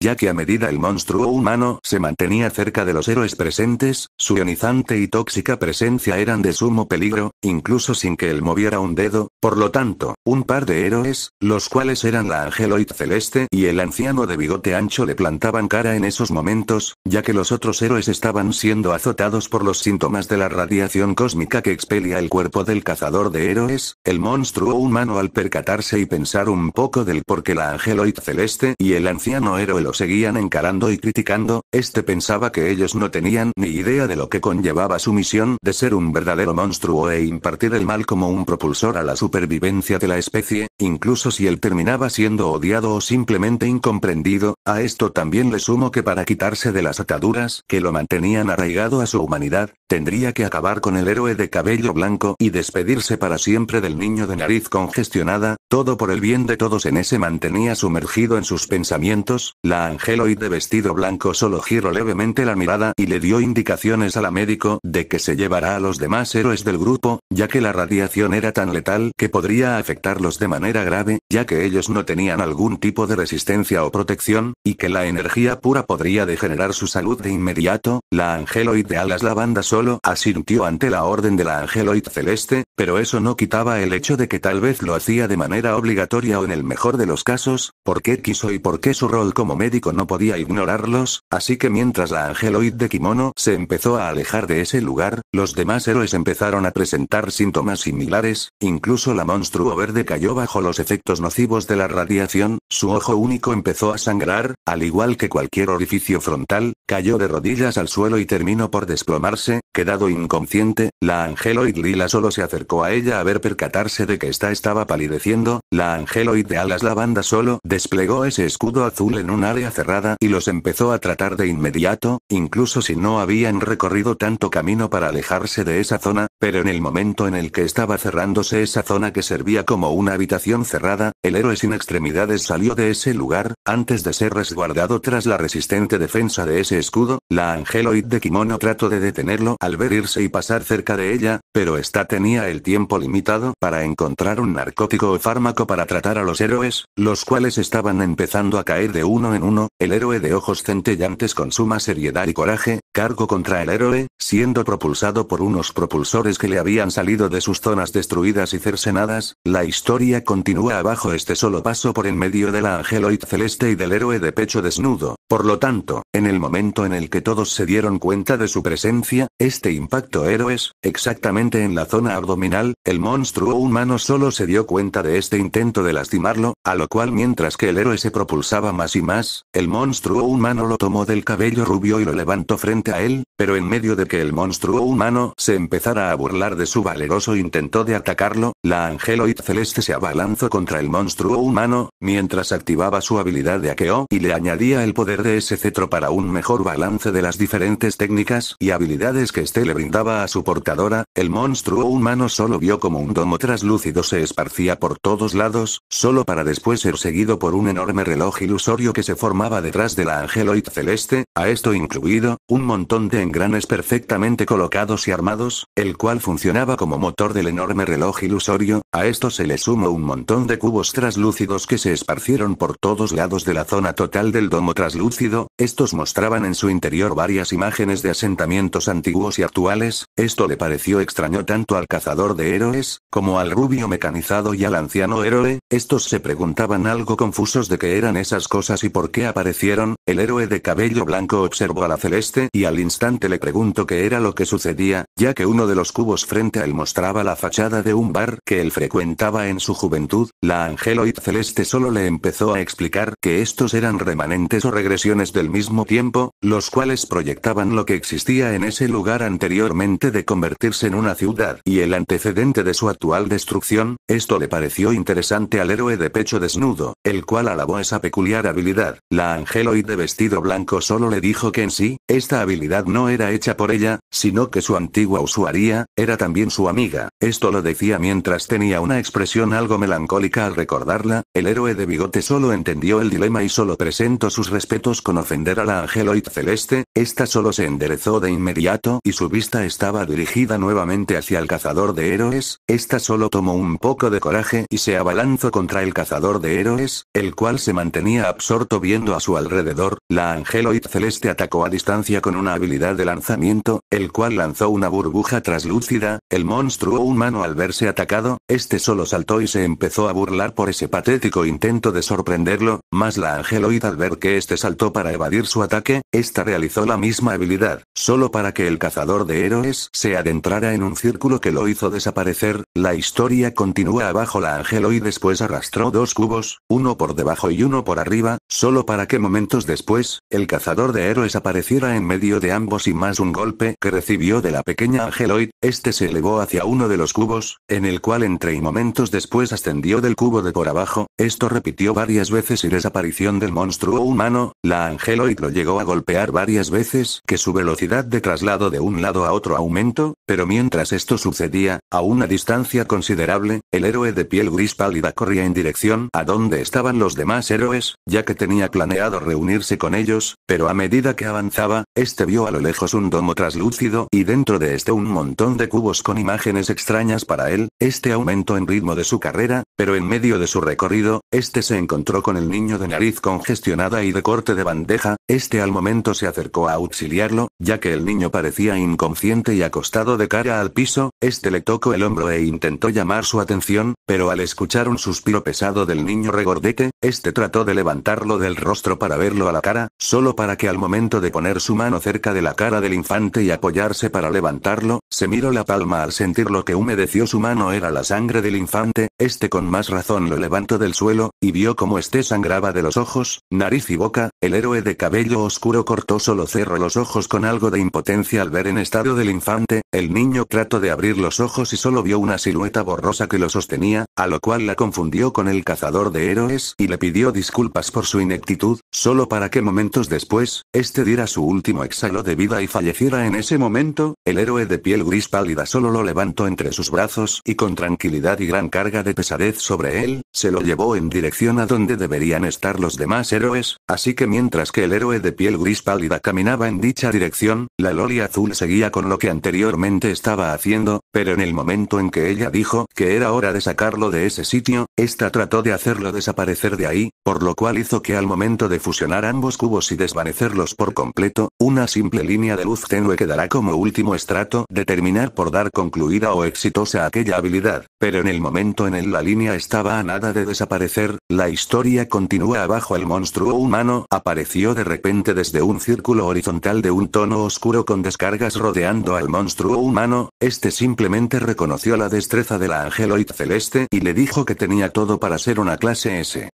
ya que a medida el monstruo humano se mantenía cerca de los héroes presentes, su ionizante y tóxica presencia eran de sumo peligro, incluso sin que él moviera un dedo, por lo tanto, un par de héroes, los cuales eran la Angeloid Celeste y el anciano de bigote ancho le plantaban cara en esos momentos, ya que los otros héroes estaban siendo azotados por los síntomas de la radiación cósmica que expelia el cuerpo del cazador de héroes, el monstruo humano al percatarse y pensar un poco del por qué la Angeloid Celeste y el anciano héroe lo seguían encarando y criticando, este pensaba que ellos no tenían ni idea de lo que conllevaba su misión de ser un verdadero monstruo e impartir el mal como un propulsor a la supervivencia de la especie, incluso si él terminaba siendo odiado o simplemente incomprendido, a esto también le sumo que para quitarse de las ataduras que lo mantenían arraigado a su humanidad, tendría que acabar con el héroe de cabello blanco y despedirse para siempre del niño de nariz congestionada, todo por el bien de todos en ese mantenía sumergido en sus pensamientos, la la de vestido blanco solo giró levemente la mirada y le dio indicaciones a la médico de que se llevará a los demás héroes del grupo, ya que la radiación era tan letal que podría afectarlos de manera grave, ya que ellos no tenían algún tipo de resistencia o protección, y que la energía pura podría degenerar su salud de inmediato, la angeloide de alas lavanda solo asintió ante la orden de la angeloid celeste, pero eso no quitaba el hecho de que tal vez lo hacía de manera obligatoria o en el mejor de los casos, porque quiso y porque su rol como médico médico no podía ignorarlos, así que mientras la angeloid de kimono se empezó a alejar de ese lugar, los demás héroes empezaron a presentar síntomas similares, incluso la monstruo verde cayó bajo los efectos nocivos de la radiación, su ojo único empezó a sangrar, al igual que cualquier orificio frontal, cayó de rodillas al suelo y terminó por desplomarse, quedado inconsciente, la angeloid lila solo se acercó a ella a ver percatarse de que esta estaba palideciendo, la angeloid de alas lavanda solo desplegó ese escudo azul en un cerrada y los empezó a tratar de inmediato, incluso si no habían recorrido tanto camino para alejarse de esa zona, pero en el momento en el que estaba cerrándose esa zona que servía como una habitación cerrada, el héroe sin extremidades salió de ese lugar, antes de ser resguardado tras la resistente defensa de ese escudo, la Angeloid de Kimono trató de detenerlo al ver irse y pasar cerca de ella, pero esta tenía el tiempo limitado para encontrar un narcótico o fármaco para tratar a los héroes, los cuales estaban empezando a caer de uno en uno, el héroe de ojos centellantes con suma seriedad y coraje, cargo contra el héroe, siendo propulsado por unos propulsores que le habían salido de sus zonas destruidas y cercenadas, la historia continúa abajo este solo paso por en medio de la angeloid celeste y del héroe de pecho desnudo. Por lo tanto, en el momento en el que todos se dieron cuenta de su presencia, este impacto héroes, exactamente en la zona abdominal, el monstruo humano solo se dio cuenta de este intento de lastimarlo, a lo cual mientras que el héroe se propulsaba más y más, el monstruo humano lo tomó del cabello rubio y lo levantó frente a él, pero en medio de que el monstruo humano se empezara a burlar de su valeroso intento de atacarlo, la angeloid celeste se abalanzó contra el monstruo humano, mientras activaba su habilidad de aqueo y le añadía el poder de ese cetro para un mejor balance de las diferentes técnicas y habilidades que este le brindaba a su portadora, el monstruo humano solo vio como un domo traslúcido se esparcía por todos lados, solo para después ser seguido por un enorme reloj ilusorio que se formaba detrás de la angeloid celeste, a esto incluido, un montón de engranes perfectamente colocados y armados, el cual funcionaba como motor del enorme reloj ilusorio, a esto se le sumó un montón de cubos traslúcidos que se esparcieron por todos lados de la zona total del domo traslúcido, estos mostraban en su interior varias imágenes de asentamientos antiguos y actuales, esto le pareció extraño tanto al cazador de héroes, como al rubio mecanizado y al anciano héroe, estos se preguntaban algo confusos de qué eran esas cosas y por qué aparecieron, el héroe de cabello blanco observó a la celeste y al instante le preguntó qué era lo que sucedía, ya que uno de los cubos frente a él mostraba la fachada de un bar que él frecuentaba en su juventud, la angeloid celeste solo le empezó a explicar que estos eran remanentes o regresiones del mismo tiempo, los cuales proyectaban lo que existía en ese lugar anteriormente de convertirse en una ciudad y el antecedente de su actual destrucción, esto le pareció interesante al héroe de pecho desnudo, el cual alabó esa peculiar habilidad, la angeloid de vestido blanco solo le dijo que en sí, esta habilidad no era hecha por ella, sino que su antigua usuaria, era también su amiga, esto lo decía mientras tenía una expresión algo melancólica al recordarla, el héroe de bigote solo entendió el dilema y solo presentó sus respetos con ofender a la Angeloid celeste, esta solo se enderezó de inmediato y su vista estaba dirigida nuevamente hacia el cazador de héroes, esta solo tomó un poco de coraje y se abalanzó contra el cazador de héroes, el cual se mantenía absorto viendo a su alrededor. La Angeloid Celeste atacó a distancia con una habilidad de lanzamiento, el cual lanzó una burbuja traslúcida. El monstruo humano al verse atacado, este solo saltó y se empezó a burlar por ese patético intento de sorprenderlo, mas la Angeloid al ver que este saltó para evadir su ataque, esta realizó la misma habilidad, solo para que el cazador de héroes se adentrara en un círculo que lo hizo desaparecer la historia continúa abajo la angeloide después pues arrastró dos cubos, uno por debajo y uno por arriba, solo para que momentos después, el cazador de héroes apareciera en medio de ambos y más un golpe que recibió de la pequeña Angeloid, este se elevó hacia uno de los cubos, en el cual entre y momentos después ascendió del cubo de por abajo, esto repitió varias veces y desaparición del monstruo humano, la Angeloid lo llegó a golpear varias veces que su velocidad de traslado de un lado a otro aumentó, pero mientras esto sucedía, a una distancia considerable, el héroe de piel gris pálida corría en dirección a donde estaban los demás héroes, ya que tenía planeado reunirse con ellos, pero a medida que avanzaba, este vio a lo lejos un domo traslúcido y dentro de este un montón de cubos con imágenes extrañas para él, este aumentó en ritmo de su carrera, pero en medio de su recorrido, este se encontró con el niño de nariz congestionada y de corte de bandeja, este al momento se acercó a auxiliarlo, ya que el niño parecía inconsciente y acostado de cara al piso, este le tocó el hombro e intentó llamar su atención, pero al escuchar un suspiro pesado del niño regordete, este trató de levantarlo del rostro para verlo a la cara, solo para que al momento de poner su mano cerca de la cara del infante y apoyarse para levantarlo, se miró la palma al sentir lo que humedeció su mano era la sangre del infante, este con más razón lo levantó del suelo, y vio cómo este sangraba de los ojos, nariz y boca, el héroe de cabello oscuro cortó solo cerró los ojos con algo de impotencia al ver en estado del infante, el niño trató de abrir los ojos y solo vio una silueta borrosa que lo sostenía, a lo cual la confundió con el cazador de héroes y le pidió disculpas por su ineptitud, solo para que momentos después, este diera su último exhalo de vida y falleciera en ese momento, el héroe de piel gris pálida solo lo levantó entre sus brazos y con tranquilidad y gran carga de pesadez sobre él, se lo llevó en dirección a donde deberían estar los demás héroes, así que mientras que el héroe de piel gris pálida caminaba en dicha dirección, la Loli azul seguía con lo que anteriormente estaba haciendo, pero en el momento en que que ella dijo que era hora de sacarlo de ese sitio, esta trató de hacerlo desaparecer de ahí, por lo cual hizo que al momento de fusionar ambos cubos y desvanecerlos por completo, una simple línea de luz tenue quedará como último estrato de terminar por dar concluida o exitosa aquella habilidad, pero en el momento en el la línea estaba a nada de desaparecer, la historia continúa abajo el monstruo humano apareció de repente desde un círculo horizontal de un tono oscuro con descargas rodeando al monstruo humano, este simplemente reconoció la destreza de la Angeloid Celeste y le dijo que tenía todo para ser una clase S.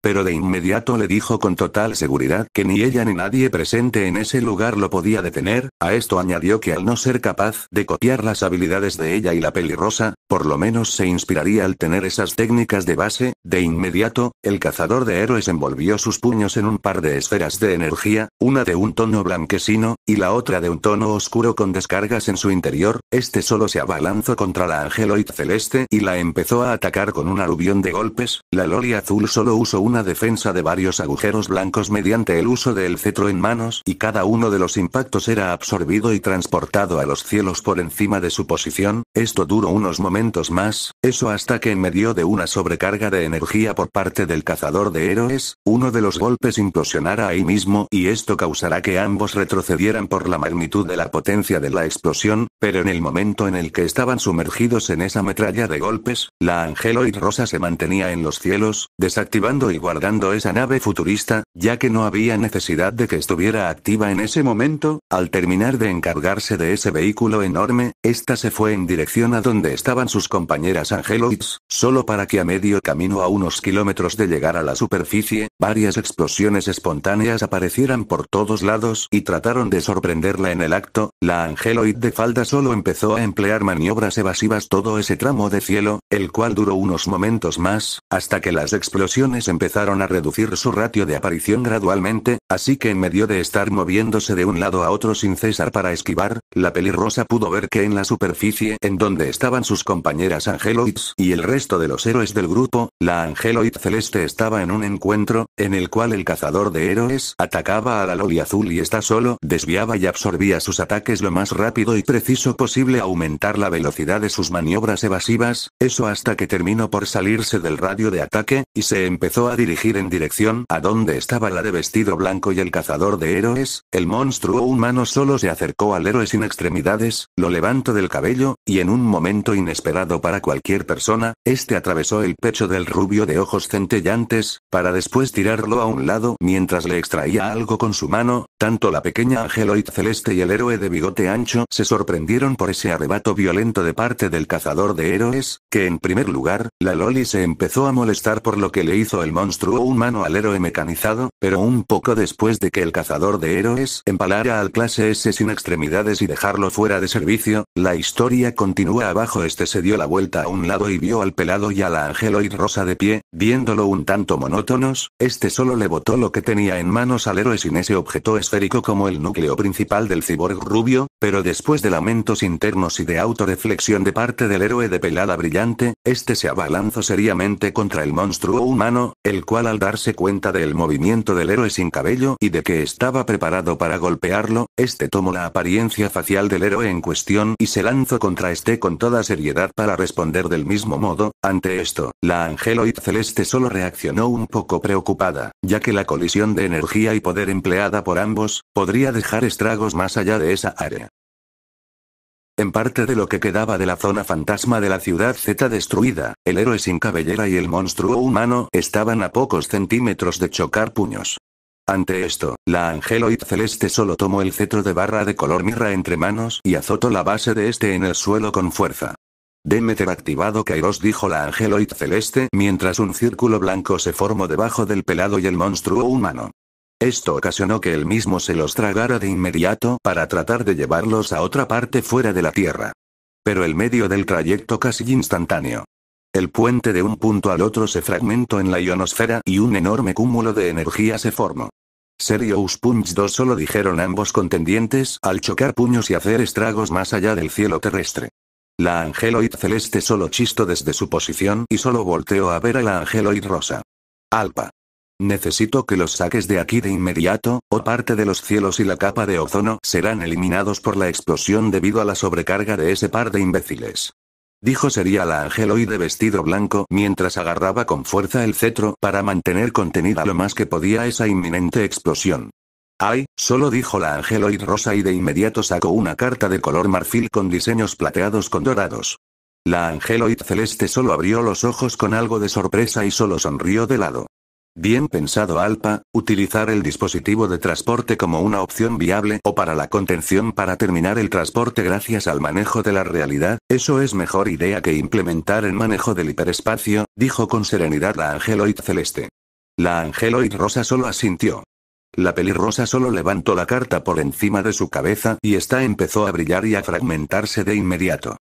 Pero de inmediato le dijo con total seguridad que ni ella ni nadie presente en ese lugar lo podía detener, a esto añadió que al no ser capaz de copiar las habilidades de ella y la pelirrosa, por lo menos se inspiraría al tener esas técnicas de base, de inmediato, el cazador de héroes envolvió sus puños en un par de esferas de energía, una de un tono blanquecino, y la otra de un tono oscuro con descargas en su interior, este solo se abalanzó contra la angeloid celeste y la empezó a atacar con un aluvión de golpes, la loli azul solo usó un una defensa de varios agujeros blancos mediante el uso del cetro en manos y cada uno de los impactos era absorbido y transportado a los cielos por encima de su posición, esto duró unos momentos más, eso hasta que en medio de una sobrecarga de energía por parte del cazador de héroes, uno de los golpes implosionara ahí mismo y esto causará que ambos retrocedieran por la magnitud de la potencia de la explosión, pero en el momento en el que estaban sumergidos en esa metralla de golpes, la Angeloid Rosa se mantenía en los cielos, desactivando y guardando esa nave futurista, ya que no había necesidad de que estuviera activa en ese momento, al terminar de encargarse de ese vehículo enorme, esta se fue en dirección a donde estaban sus compañeras Angeloids, solo para que a medio camino a unos kilómetros de llegar a la superficie, Varias explosiones espontáneas aparecieran por todos lados y trataron de sorprenderla en el acto, la angeloid de falda solo empezó a emplear maniobras evasivas todo ese tramo de cielo, el cual duró unos momentos más, hasta que las explosiones empezaron a reducir su ratio de aparición gradualmente, así que en medio de estar moviéndose de un lado a otro sin cesar para esquivar, la pelirrosa pudo ver que en la superficie en donde estaban sus compañeras angeloids y el resto de los héroes del grupo, la angeloid celeste estaba en un encuentro, en el cual el cazador de héroes atacaba a la Loli azul y está solo desviaba y absorbía sus ataques lo más rápido y preciso posible, aumentar la velocidad de sus maniobras evasivas, eso hasta que terminó por salirse del radio de ataque, y se empezó a dirigir en dirección a donde estaba la de vestido blanco y el cazador de héroes, el monstruo humano solo se acercó al héroe sin extremidades, lo levantó del cabello, y en un momento inesperado para cualquier persona, este atravesó el pecho del rubio de ojos centellantes, para después tirarlo a un lado mientras le extraía algo con su mano, tanto la pequeña Angeloid celeste y el héroe de bigote ancho se sorprendieron por ese arrebato violento de parte del cazador de héroes, que en primer lugar, la Loli se empezó a molestar por lo que le hizo el monstruo humano al héroe mecanizado, pero un poco después de que el cazador de héroes empalara al clase S sin extremidades y dejarlo fuera de servicio, la historia continúa abajo este se dio la vuelta a un lado y vio al pelado y a la Angeloid rosa de pie, viéndolo un tanto monótonos, este solo le botó lo que tenía en manos al héroe sin ese objeto esférico como el núcleo principal del ciborg rubio, pero después de lamentos internos y de autoreflexión de parte del héroe de pelada brillante, este se abalanzó seriamente contra el monstruo humano, el cual al darse cuenta del movimiento del héroe sin cabello y de que estaba preparado para golpearlo, este tomó la apariencia facial del héroe en cuestión y se lanzó contra este con toda seriedad para responder del mismo modo. Ante esto, la Angeloid Celeste solo reaccionó un poco preocupada, ya que la colisión de energía y poder empleada por ambos, podría dejar estragos más allá de esa área. En parte de lo que quedaba de la zona fantasma de la ciudad Z destruida, el héroe sin cabellera y el monstruo humano estaban a pocos centímetros de chocar puños. Ante esto, la angeloid celeste solo tomó el cetro de barra de color mirra entre manos y azotó la base de este en el suelo con fuerza. Demeter activado Kairos dijo la angeloid celeste mientras un círculo blanco se formó debajo del pelado y el monstruo humano. Esto ocasionó que él mismo se los tragara de inmediato para tratar de llevarlos a otra parte fuera de la Tierra. Pero el medio del trayecto casi instantáneo. El puente de un punto al otro se fragmentó en la ionosfera y un enorme cúmulo de energía se formó. Serious Punch 2 solo dijeron ambos contendientes al chocar puños y hacer estragos más allá del cielo terrestre. La Angeloid celeste solo chistó desde su posición y solo volteó a ver a la Angeloid rosa. Alpa. Necesito que los saques de aquí de inmediato, o parte de los cielos y la capa de ozono serán eliminados por la explosión debido a la sobrecarga de ese par de imbéciles. Dijo sería la angeloide vestido blanco mientras agarraba con fuerza el cetro para mantener contenida lo más que podía esa inminente explosión. Ay, solo dijo la angeloid rosa y de inmediato sacó una carta de color marfil con diseños plateados con dorados. La angeloid celeste solo abrió los ojos con algo de sorpresa y solo sonrió de lado. Bien pensado Alpa, utilizar el dispositivo de transporte como una opción viable o para la contención para terminar el transporte gracias al manejo de la realidad, eso es mejor idea que implementar el manejo del hiperespacio, dijo con serenidad la Angeloid celeste. La Angeloid rosa solo asintió. La pelirrosa solo levantó la carta por encima de su cabeza y esta empezó a brillar y a fragmentarse de inmediato.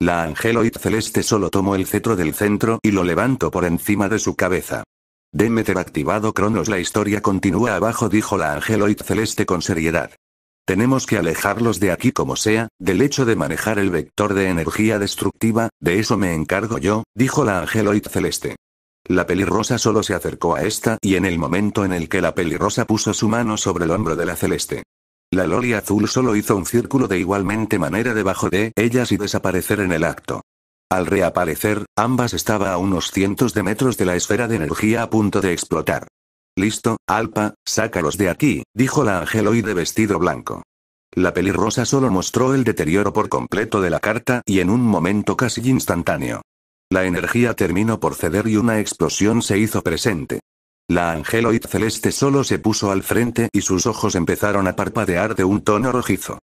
La Angeloid celeste solo tomó el cetro del centro y lo levantó por encima de su cabeza. Demeter activado Cronos la historia continúa abajo dijo la Angeloid celeste con seriedad. Tenemos que alejarlos de aquí como sea, del hecho de manejar el vector de energía destructiva, de eso me encargo yo, dijo la Angeloid celeste. La pelirrosa solo se acercó a esta y en el momento en el que la pelirrosa puso su mano sobre el hombro de la celeste. La loli azul solo hizo un círculo de igualmente manera debajo de ellas y desaparecer en el acto. Al reaparecer, ambas estaba a unos cientos de metros de la esfera de energía a punto de explotar. Listo, Alpa, sácalos de aquí, dijo la angeloide vestido blanco. La pelirrosa solo mostró el deterioro por completo de la carta y en un momento casi instantáneo. La energía terminó por ceder y una explosión se hizo presente. La angeloid celeste solo se puso al frente y sus ojos empezaron a parpadear de un tono rojizo.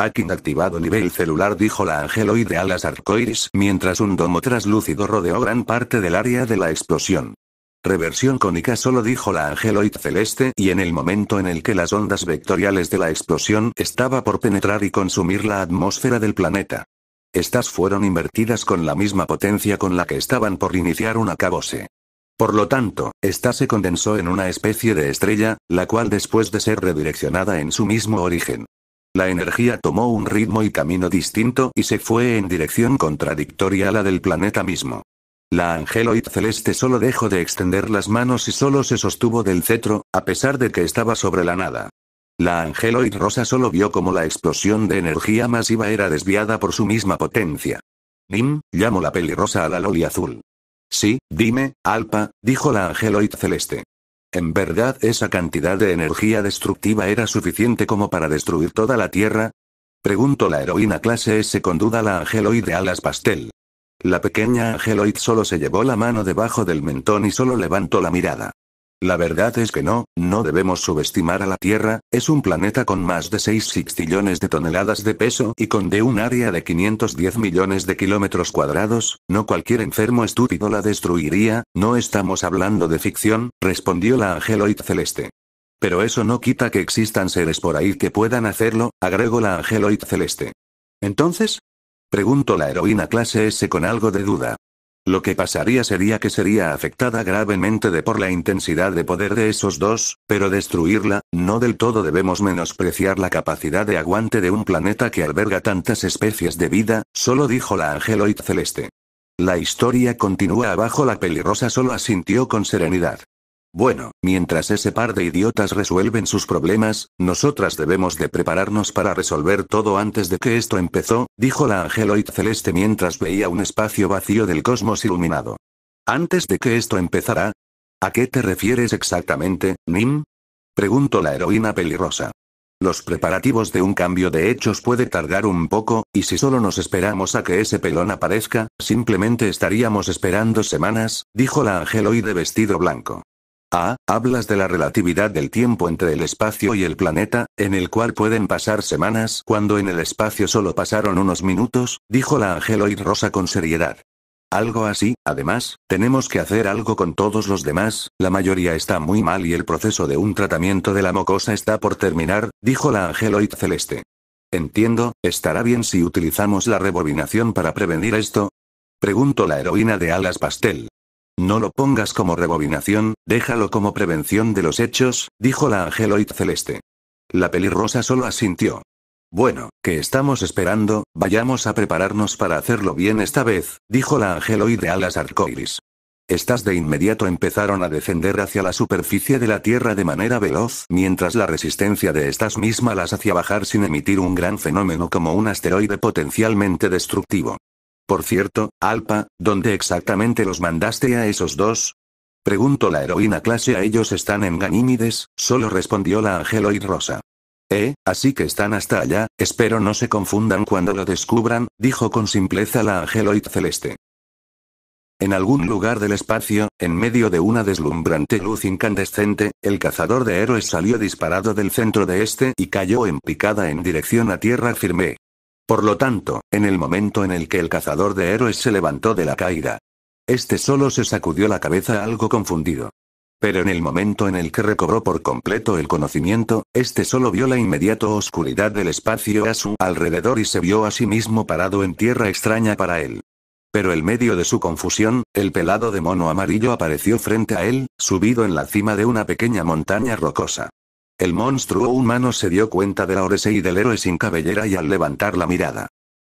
Akin activado nivel celular dijo la angeloide alas las arcoiris mientras un domo traslúcido rodeó gran parte del área de la explosión. Reversión cónica solo dijo la angeloide celeste y en el momento en el que las ondas vectoriales de la explosión estaba por penetrar y consumir la atmósfera del planeta. Estas fueron invertidas con la misma potencia con la que estaban por iniciar una acabose. Por lo tanto, esta se condensó en una especie de estrella, la cual después de ser redireccionada en su mismo origen, la energía tomó un ritmo y camino distinto y se fue en dirección contradictoria a la del planeta mismo. La angeloid celeste solo dejó de extender las manos y solo se sostuvo del cetro, a pesar de que estaba sobre la nada. La angeloid rosa solo vio como la explosión de energía masiva era desviada por su misma potencia. Nim, llamó la pelirrosa a la loli azul. Sí, dime, Alpa, dijo la angeloid celeste. En verdad esa cantidad de energía destructiva era suficiente como para destruir toda la Tierra? Preguntó la heroína clase S con duda la angeloide de alas pastel. La pequeña angeloid solo se llevó la mano debajo del mentón y solo levantó la mirada. La verdad es que no, no debemos subestimar a la Tierra, es un planeta con más de 6 sextillones de toneladas de peso y con de un área de 510 millones de kilómetros cuadrados, no cualquier enfermo estúpido la destruiría, no estamos hablando de ficción, respondió la Angeloid Celeste. Pero eso no quita que existan seres por ahí que puedan hacerlo, agregó la Angeloid Celeste. Entonces? Preguntó la heroína clase S con algo de duda. Lo que pasaría sería que sería afectada gravemente de por la intensidad de poder de esos dos, pero destruirla, no del todo debemos menospreciar la capacidad de aguante de un planeta que alberga tantas especies de vida, solo dijo la angeloid celeste. La historia continúa abajo la pelirrosa solo asintió con serenidad. Bueno, mientras ese par de idiotas resuelven sus problemas, nosotras debemos de prepararnos para resolver todo antes de que esto empezó, dijo la angeloid celeste mientras veía un espacio vacío del cosmos iluminado. ¿Antes de que esto empezara? ¿A qué te refieres exactamente, Nim? Preguntó la heroína pelirrosa. Los preparativos de un cambio de hechos puede tardar un poco, y si solo nos esperamos a que ese pelón aparezca, simplemente estaríamos esperando semanas, dijo la angeloide vestido blanco. Ah, hablas de la relatividad del tiempo entre el espacio y el planeta, en el cual pueden pasar semanas cuando en el espacio solo pasaron unos minutos, dijo la Angeloid Rosa con seriedad. Algo así, además, tenemos que hacer algo con todos los demás, la mayoría está muy mal y el proceso de un tratamiento de la mocosa está por terminar, dijo la Angeloid Celeste. Entiendo, estará bien si utilizamos la rebobinación para prevenir esto. Preguntó la heroína de alas pastel. No lo pongas como rebobinación, déjalo como prevención de los hechos, dijo la Angeloid celeste. La pelirrosa solo asintió. Bueno, que estamos esperando? Vayamos a prepararnos para hacerlo bien esta vez, dijo la Angeloid de alas arcoiris. Estas de inmediato empezaron a descender hacia la superficie de la Tierra de manera veloz, mientras la resistencia de estas mismas las hacía bajar sin emitir un gran fenómeno como un asteroide potencialmente destructivo. Por cierto, Alpa, ¿dónde exactamente los mandaste a esos dos? Preguntó la heroína clase a ellos están en Ganímides, solo respondió la angeloid Rosa. Eh, así que están hasta allá, espero no se confundan cuando lo descubran, dijo con simpleza la Angeloid celeste. En algún lugar del espacio, en medio de una deslumbrante luz incandescente, el cazador de héroes salió disparado del centro de este y cayó en picada en dirección a tierra firme. Por lo tanto, en el momento en el que el cazador de héroes se levantó de la caída, este solo se sacudió la cabeza algo confundido. Pero en el momento en el que recobró por completo el conocimiento, este solo vio la inmediata oscuridad del espacio a su alrededor y se vio a sí mismo parado en tierra extraña para él. Pero en medio de su confusión, el pelado de mono amarillo apareció frente a él, subido en la cima de una pequeña montaña rocosa. El monstruo humano se dio cuenta de la y del héroe sin cabellera y al levantar la mirada.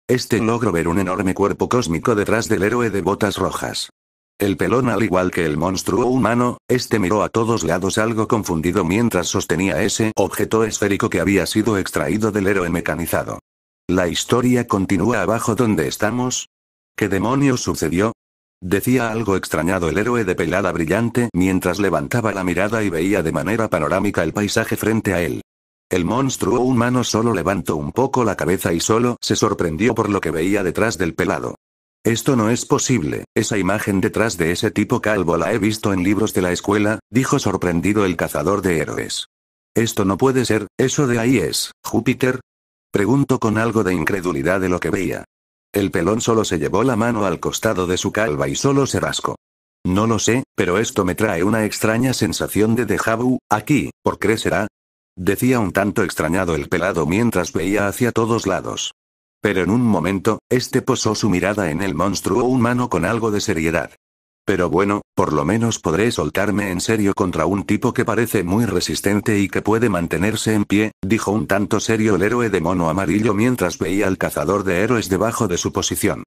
Este logró ver un enorme cuerpo cósmico detrás del héroe de botas rojas. El pelón al igual que el monstruo humano, este miró a todos lados algo confundido mientras sostenía ese objeto esférico que había sido extraído del héroe mecanizado. La historia continúa abajo donde estamos. ¿Qué demonios sucedió? Decía algo extrañado el héroe de pelada brillante mientras levantaba la mirada y veía de manera panorámica el paisaje frente a él. El monstruo humano solo levantó un poco la cabeza y solo se sorprendió por lo que veía detrás del pelado. Esto no es posible, esa imagen detrás de ese tipo calvo la he visto en libros de la escuela, dijo sorprendido el cazador de héroes. Esto no puede ser, eso de ahí es, Júpiter. Preguntó con algo de incredulidad de lo que veía. El pelón solo se llevó la mano al costado de su calva y solo se rascó. No lo sé, pero esto me trae una extraña sensación de déjà aquí, ¿por qué será? Decía un tanto extrañado el pelado mientras veía hacia todos lados. Pero en un momento, este posó su mirada en el monstruo humano con algo de seriedad. Pero bueno, por lo menos podré soltarme en serio contra un tipo que parece muy resistente y que puede mantenerse en pie, dijo un tanto serio el héroe de mono amarillo mientras veía al cazador de héroes debajo de su posición.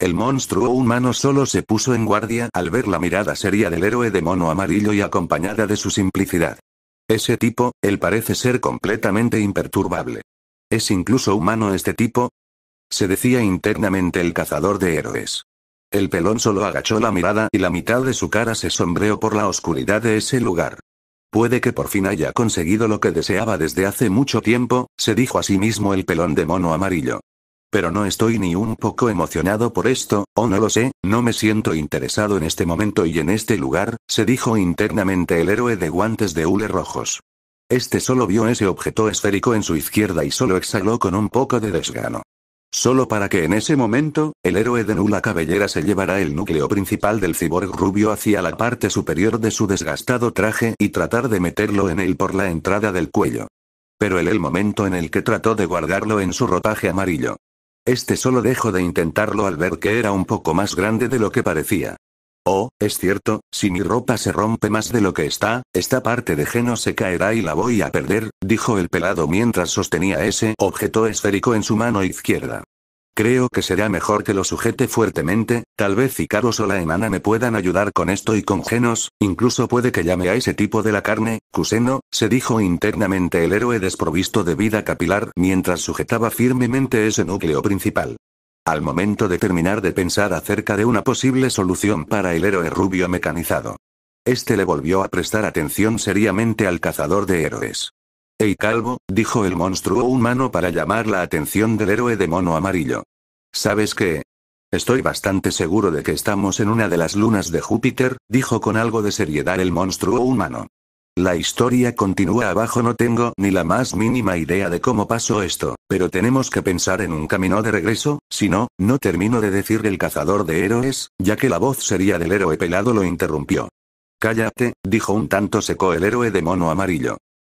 El monstruo humano solo se puso en guardia al ver la mirada seria del héroe de mono amarillo y acompañada de su simplicidad. Ese tipo, él parece ser completamente imperturbable. ¿Es incluso humano este tipo? Se decía internamente el cazador de héroes. El pelón solo agachó la mirada y la mitad de su cara se sombreó por la oscuridad de ese lugar. Puede que por fin haya conseguido lo que deseaba desde hace mucho tiempo, se dijo a sí mismo el pelón de mono amarillo. Pero no estoy ni un poco emocionado por esto, o no lo sé, no me siento interesado en este momento y en este lugar, se dijo internamente el héroe de guantes de hule rojos. Este solo vio ese objeto esférico en su izquierda y solo exhaló con un poco de desgano. Solo para que en ese momento, el héroe de nula cabellera se llevara el núcleo principal del ciborg rubio hacia la parte superior de su desgastado traje y tratar de meterlo en él por la entrada del cuello. Pero en el momento en el que trató de guardarlo en su ropaje amarillo. Este solo dejó de intentarlo al ver que era un poco más grande de lo que parecía. Oh, es cierto, si mi ropa se rompe más de lo que está, esta parte de Geno se caerá y la voy a perder, dijo el pelado mientras sostenía ese objeto esférico en su mano izquierda. Creo que será mejor que lo sujete fuertemente, tal vez Icaros o la enana me puedan ayudar con esto y con Genos, incluso puede que llame a ese tipo de la carne, Cuseno, se dijo internamente el héroe desprovisto de vida capilar mientras sujetaba firmemente ese núcleo principal. Al momento de terminar de pensar acerca de una posible solución para el héroe rubio mecanizado. Este le volvió a prestar atención seriamente al cazador de héroes. Ey calvo, dijo el monstruo humano para llamar la atención del héroe de mono amarillo. ¿Sabes qué? Estoy bastante seguro de que estamos en una de las lunas de Júpiter, dijo con algo de seriedad el monstruo humano. La historia continúa abajo no tengo ni la más mínima idea de cómo pasó esto, pero tenemos que pensar en un camino de regreso, si no, no termino de decir el cazador de héroes, ya que la voz sería del héroe pelado lo interrumpió. Cállate, dijo un tanto seco el héroe de mono amarillo.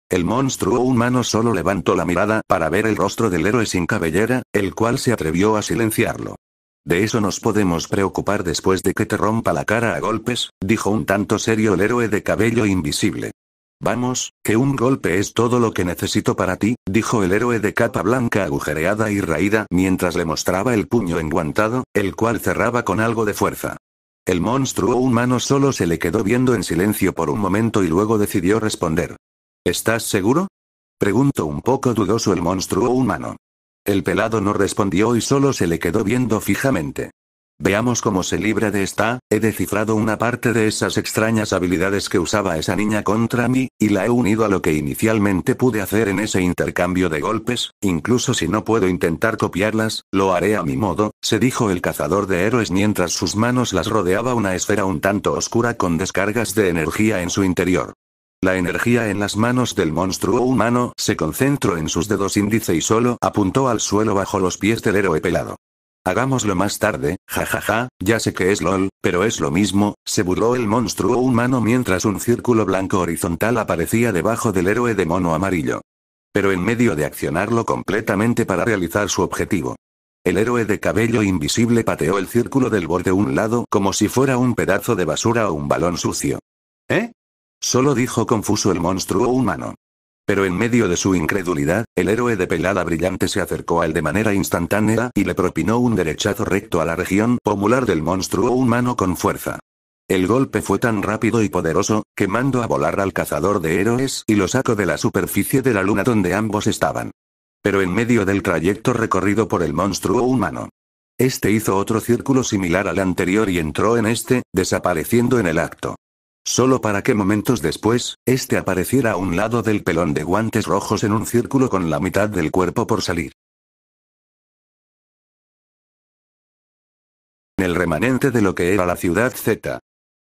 El monstruo humano solo levantó la mirada para ver el rostro del héroe sin cabellera, el cual se atrevió a silenciarlo. De eso nos podemos preocupar después de que te rompa la cara a golpes, dijo un tanto serio el héroe de cabello invisible. Vamos, que un golpe es todo lo que necesito para ti, dijo el héroe de capa blanca agujereada y raída mientras le mostraba el puño enguantado, el cual cerraba con algo de fuerza. El monstruo humano solo se le quedó viendo en silencio por un momento y luego decidió responder. ¿Estás seguro? Preguntó un poco dudoso el monstruo humano. El pelado no respondió y solo se le quedó viendo fijamente. Veamos cómo se libra de esta, he descifrado una parte de esas extrañas habilidades que usaba esa niña contra mí, y la he unido a lo que inicialmente pude hacer en ese intercambio de golpes, incluso si no puedo intentar copiarlas, lo haré a mi modo, se dijo el cazador de héroes mientras sus manos las rodeaba una esfera un tanto oscura con descargas de energía en su interior. La energía en las manos del monstruo humano se concentró en sus dedos índice y solo apuntó al suelo bajo los pies del héroe pelado. Hagámoslo más tarde, jajaja, ja, ja, ya sé que es LOL, pero es lo mismo, se burló el monstruo humano mientras un círculo blanco horizontal aparecía debajo del héroe de mono amarillo. Pero en medio de accionarlo completamente para realizar su objetivo. El héroe de cabello invisible pateó el círculo del borde un lado como si fuera un pedazo de basura o un balón sucio. ¿Eh? Solo dijo confuso el monstruo humano. Pero en medio de su incredulidad, el héroe de pelada brillante se acercó a de manera instantánea y le propinó un derechazo recto a la región pomular del monstruo humano con fuerza. El golpe fue tan rápido y poderoso, que mandó a volar al cazador de héroes y lo sacó de la superficie de la luna donde ambos estaban. Pero en medio del trayecto recorrido por el monstruo humano. Este hizo otro círculo similar al anterior y entró en este, desapareciendo en el acto. Solo para que momentos después, este apareciera a un lado del pelón de guantes rojos en un círculo con la mitad del cuerpo por salir. En el remanente de lo que era la ciudad Z,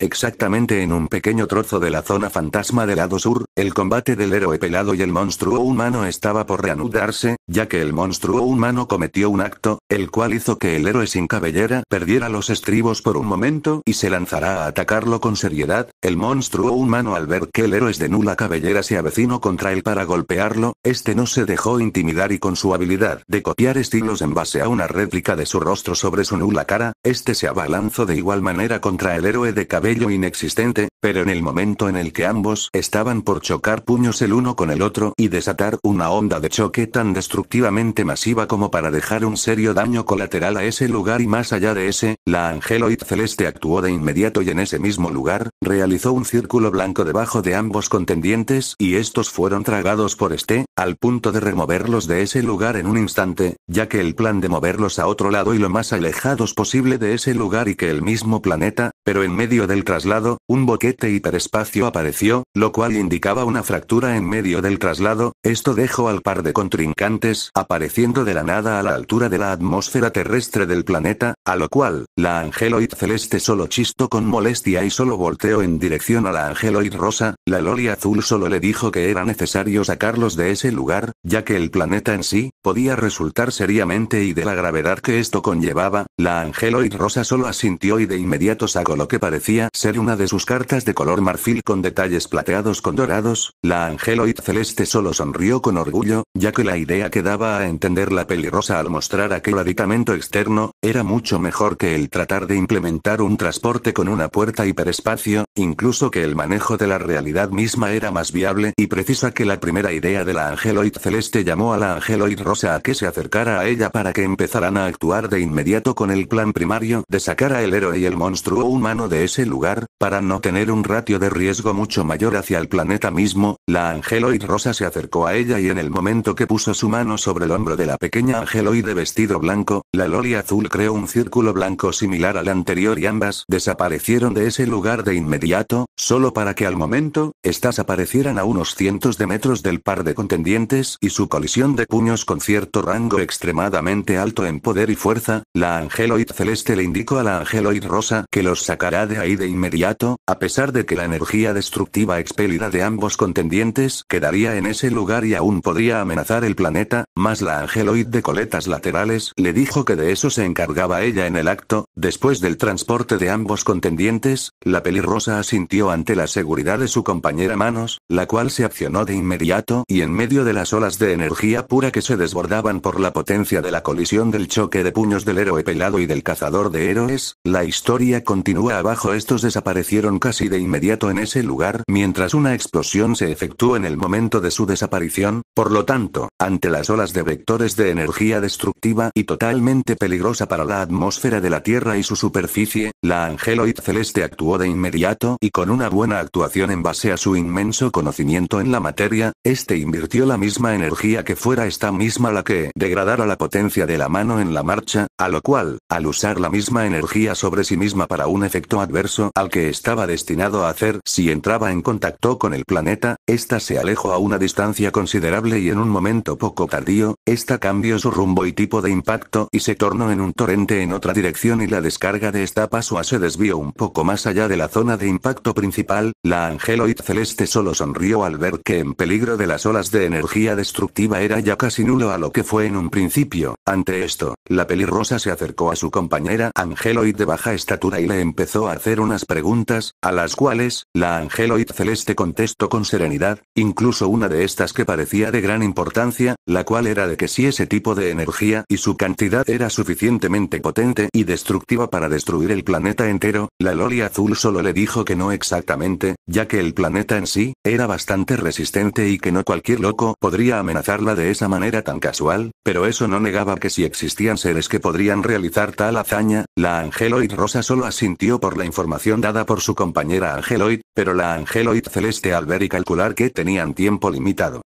Exactamente en un pequeño trozo de la zona fantasma del lado sur, el combate del héroe pelado y el monstruo humano estaba por reanudarse, ya que el monstruo humano cometió un acto, el cual hizo que el héroe sin cabellera perdiera los estribos por un momento y se lanzará a atacarlo con seriedad, el monstruo humano al ver que el héroe es de nula cabellera se avecinó contra él para golpearlo, este no se dejó intimidar y con su habilidad de copiar estilos en base a una réplica de su rostro sobre su nula cara, este se abalanzó de igual manera contra el héroe de cabellera inexistente, pero en el momento en el que ambos estaban por chocar puños el uno con el otro y desatar una onda de choque tan destructivamente masiva como para dejar un serio daño colateral a ese lugar y más allá de ese, la Angeloid celeste actuó de inmediato y en ese mismo lugar, realizó un círculo blanco debajo de ambos contendientes y estos fueron tragados por este, al punto de removerlos de ese lugar en un instante, ya que el plan de moverlos a otro lado y lo más alejados posible de ese lugar y que el mismo planeta, pero en medio del traslado, un boquete hiperespacio apareció, lo cual indicaba una fractura en medio del traslado, esto dejó al par de contrincantes apareciendo de la nada a la altura de la atmósfera terrestre del planeta, a lo cual, la angeloid celeste solo chistó con molestia y solo volteó en dirección a la angeloid rosa, la loli azul solo le dijo que era necesario sacarlos de ese lugar, ya que el planeta en sí, podía resultar seriamente y de la gravedad que esto conllevaba, la angeloid rosa solo asintió y de inmediato sacó lo que parecía ser una de sus cartas de color marfil con detalles plateados con dorados, la angeloid celeste solo sonrió con orgullo, ya que la idea que daba a entender la pelirrosa al mostrar aquel aditamento externo, era mucho mejor que el tratar de implementar un transporte con una puerta hiperespacio, incluso que el manejo de la realidad misma era más viable y precisa que la primera idea de la Angeloid celeste llamó a la Angeloid rosa a que se acercara a ella para que empezaran a actuar de inmediato con el plan primario de sacar a el héroe y el monstruo humano de ese lugar, para no tener un ratio de riesgo mucho mayor hacia el planeta mismo, la Angeloid rosa se acercó a ella y en el momento que puso su mano sobre el hombro de la pequeña Angeloid de vestido blanco, la Loli azul creó un círculo blanco similar al anterior y ambas desaparecieron de ese lugar de inmediato, solo para que al momento, estas aparecieran a unos cientos de metros del par de contendientes y su colisión de puños con cierto rango extremadamente alto en poder y fuerza, la Angeloid celeste le indicó a la Angeloid rosa que los sacará de ahí de inmediato, a pesar de que la energía destructiva expelida de ambos contendientes quedaría en ese lugar y aún podría amenazar el planeta, más la Angeloid de coletas laterales le dijo que de eso se encargaba ella ya en el acto, después del transporte de ambos contendientes, la pelirrosa asintió ante la seguridad de su compañera Manos, la cual se accionó de inmediato y en medio de las olas de energía pura que se desbordaban por la potencia de la colisión del choque de puños del héroe pelado y del cazador de héroes, la historia continúa abajo. Estos desaparecieron casi de inmediato en ese lugar mientras una explosión se efectuó en el momento de su desaparición, por lo tanto, ante las olas de vectores de energía destructiva y totalmente peligrosa para la atmósfera, atmósfera de la Tierra y su superficie, la Angeloid Celeste actuó de inmediato y con una buena actuación en base a su inmenso conocimiento en la materia, este invirtió la misma energía que fuera esta misma la que degradara la potencia de la mano en la marcha, a lo cual, al usar la misma energía sobre sí misma para un efecto adverso al que estaba destinado a hacer si entraba en contacto con el planeta, ésta se alejó a una distancia considerable y en un momento poco tardío, ésta cambió su rumbo y tipo de impacto y se tornó en un torrente en otra dirección y la descarga de esta pasua se desvió un poco más allá de la zona de impacto principal, la Angeloid celeste solo sonrió al ver que en peligro de las olas de energía destructiva era ya casi nulo a lo que fue en un principio. Ante esto, la pelirrosa se acercó a su compañera Angeloid de baja estatura y le empezó a hacer unas preguntas, a las cuales, la Angeloid celeste contestó con serenidad, incluso una de estas que parecía de gran importancia, la cual era de que si ese tipo de energía y su cantidad era suficientemente potente, y destructiva para destruir el planeta entero, la Loli Azul solo le dijo que no exactamente, ya que el planeta en sí, era bastante resistente y que no cualquier loco podría amenazarla de esa manera tan casual, pero eso no negaba que si existían seres que podrían realizar tal hazaña, la Angeloid Rosa solo asintió por la información dada por su compañera Angeloid, pero la Angeloid Celeste al ver y calcular que tenían tiempo limitado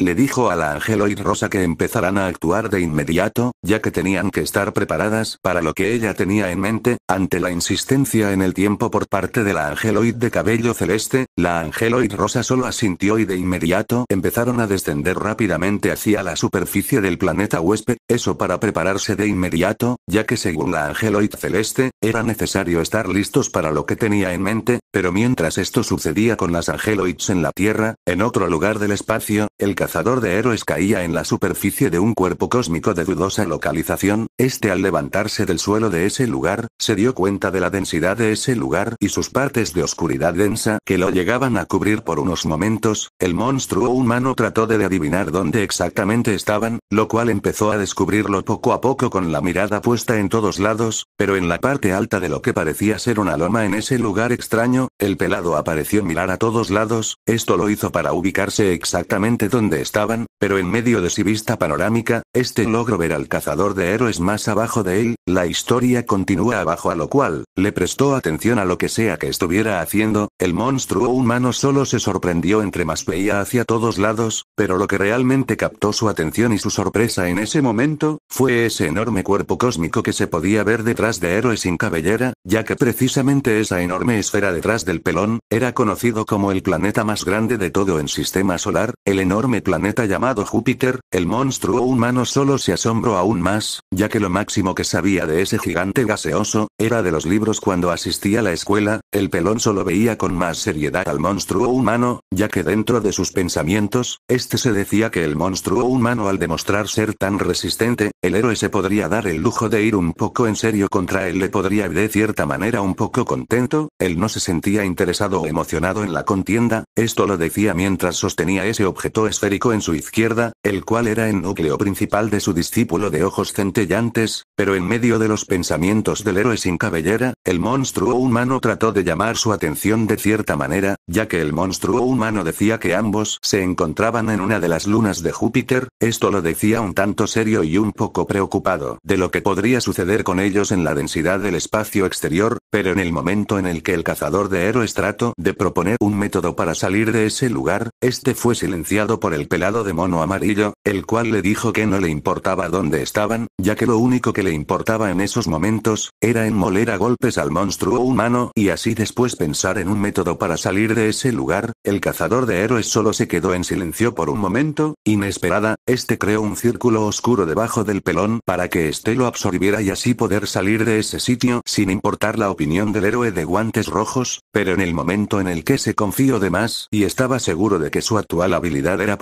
le dijo a la angeloid Rosa que empezaran a actuar de inmediato, ya que tenían que estar preparadas para lo que ella tenía en mente, ante la insistencia en el tiempo por parte de la Angeloid de cabello celeste, la Angeloid Rosa solo asintió y de inmediato empezaron a descender rápidamente hacia la superficie del planeta huésped, eso para prepararse de inmediato, ya que según la Angeloid celeste, era necesario estar listos para lo que tenía en mente, pero mientras esto sucedía con las Angeloids en la Tierra, en otro lugar del espacio, el de héroes caía en la superficie de un cuerpo cósmico de dudosa localización, este al levantarse del suelo de ese lugar, se dio cuenta de la densidad de ese lugar y sus partes de oscuridad densa que lo llegaban a cubrir por unos momentos, el monstruo humano trató de adivinar dónde exactamente estaban, lo cual empezó a descubrirlo poco a poco con la mirada puesta en todos lados, pero en la parte alta de lo que parecía ser una loma en ese lugar extraño, el pelado apareció mirar a todos lados, esto lo hizo para ubicarse exactamente donde estaban, pero en medio de su vista panorámica, este logró ver al cazador de héroes más abajo de él, la historia continúa abajo a lo cual, le prestó atención a lo que sea que estuviera haciendo, el monstruo humano solo se sorprendió entre más veía hacia todos lados, pero lo que realmente captó su atención y su sorpresa en ese momento, fue ese enorme cuerpo cósmico que se podía ver detrás de héroes sin cabellera, ya que precisamente esa enorme esfera detrás del pelón, era conocido como el planeta más grande de todo el sistema solar, el enorme planeta llamado Júpiter, el monstruo humano solo se asombró aún más, ya que lo máximo que sabía de ese gigante gaseoso, era de los libros cuando asistía a la escuela, el pelón solo veía con más seriedad al monstruo humano, ya que dentro de sus pensamientos, este se decía que el monstruo humano al demostrar ser tan resistente, el héroe se podría dar el lujo de ir un poco en serio contra él le podría de cierta manera un poco contento, él no se sentía interesado o emocionado en la contienda, esto lo decía mientras sostenía ese objeto esférico en su izquierda, el cual era el núcleo principal de su discípulo de ojos centellantes, pero en medio de los pensamientos del héroe sin cabellera, el monstruo humano trató de llamar su atención de cierta manera, ya que el monstruo humano decía que ambos se encontraban en una de las lunas de Júpiter, esto lo decía un tanto serio y un poco preocupado de lo que podría suceder con ellos en la densidad del espacio exterior, pero en el momento en el que el cazador de héroes trató de proponer un método para salir de ese lugar, este fue silenciado por el el pelado de mono amarillo, el cual le dijo que no le importaba dónde estaban, ya que lo único que le importaba en esos momentos, era enmoler a golpes al monstruo humano y así después pensar en un método para salir de ese lugar, el cazador de héroes solo se quedó en silencio por un momento, inesperada, este creó un círculo oscuro debajo del pelón para que este lo absorbiera y así poder salir de ese sitio sin importar la opinión del héroe de guantes rojos, pero en el momento en el que se confió de más y estaba seguro de que su actual habilidad era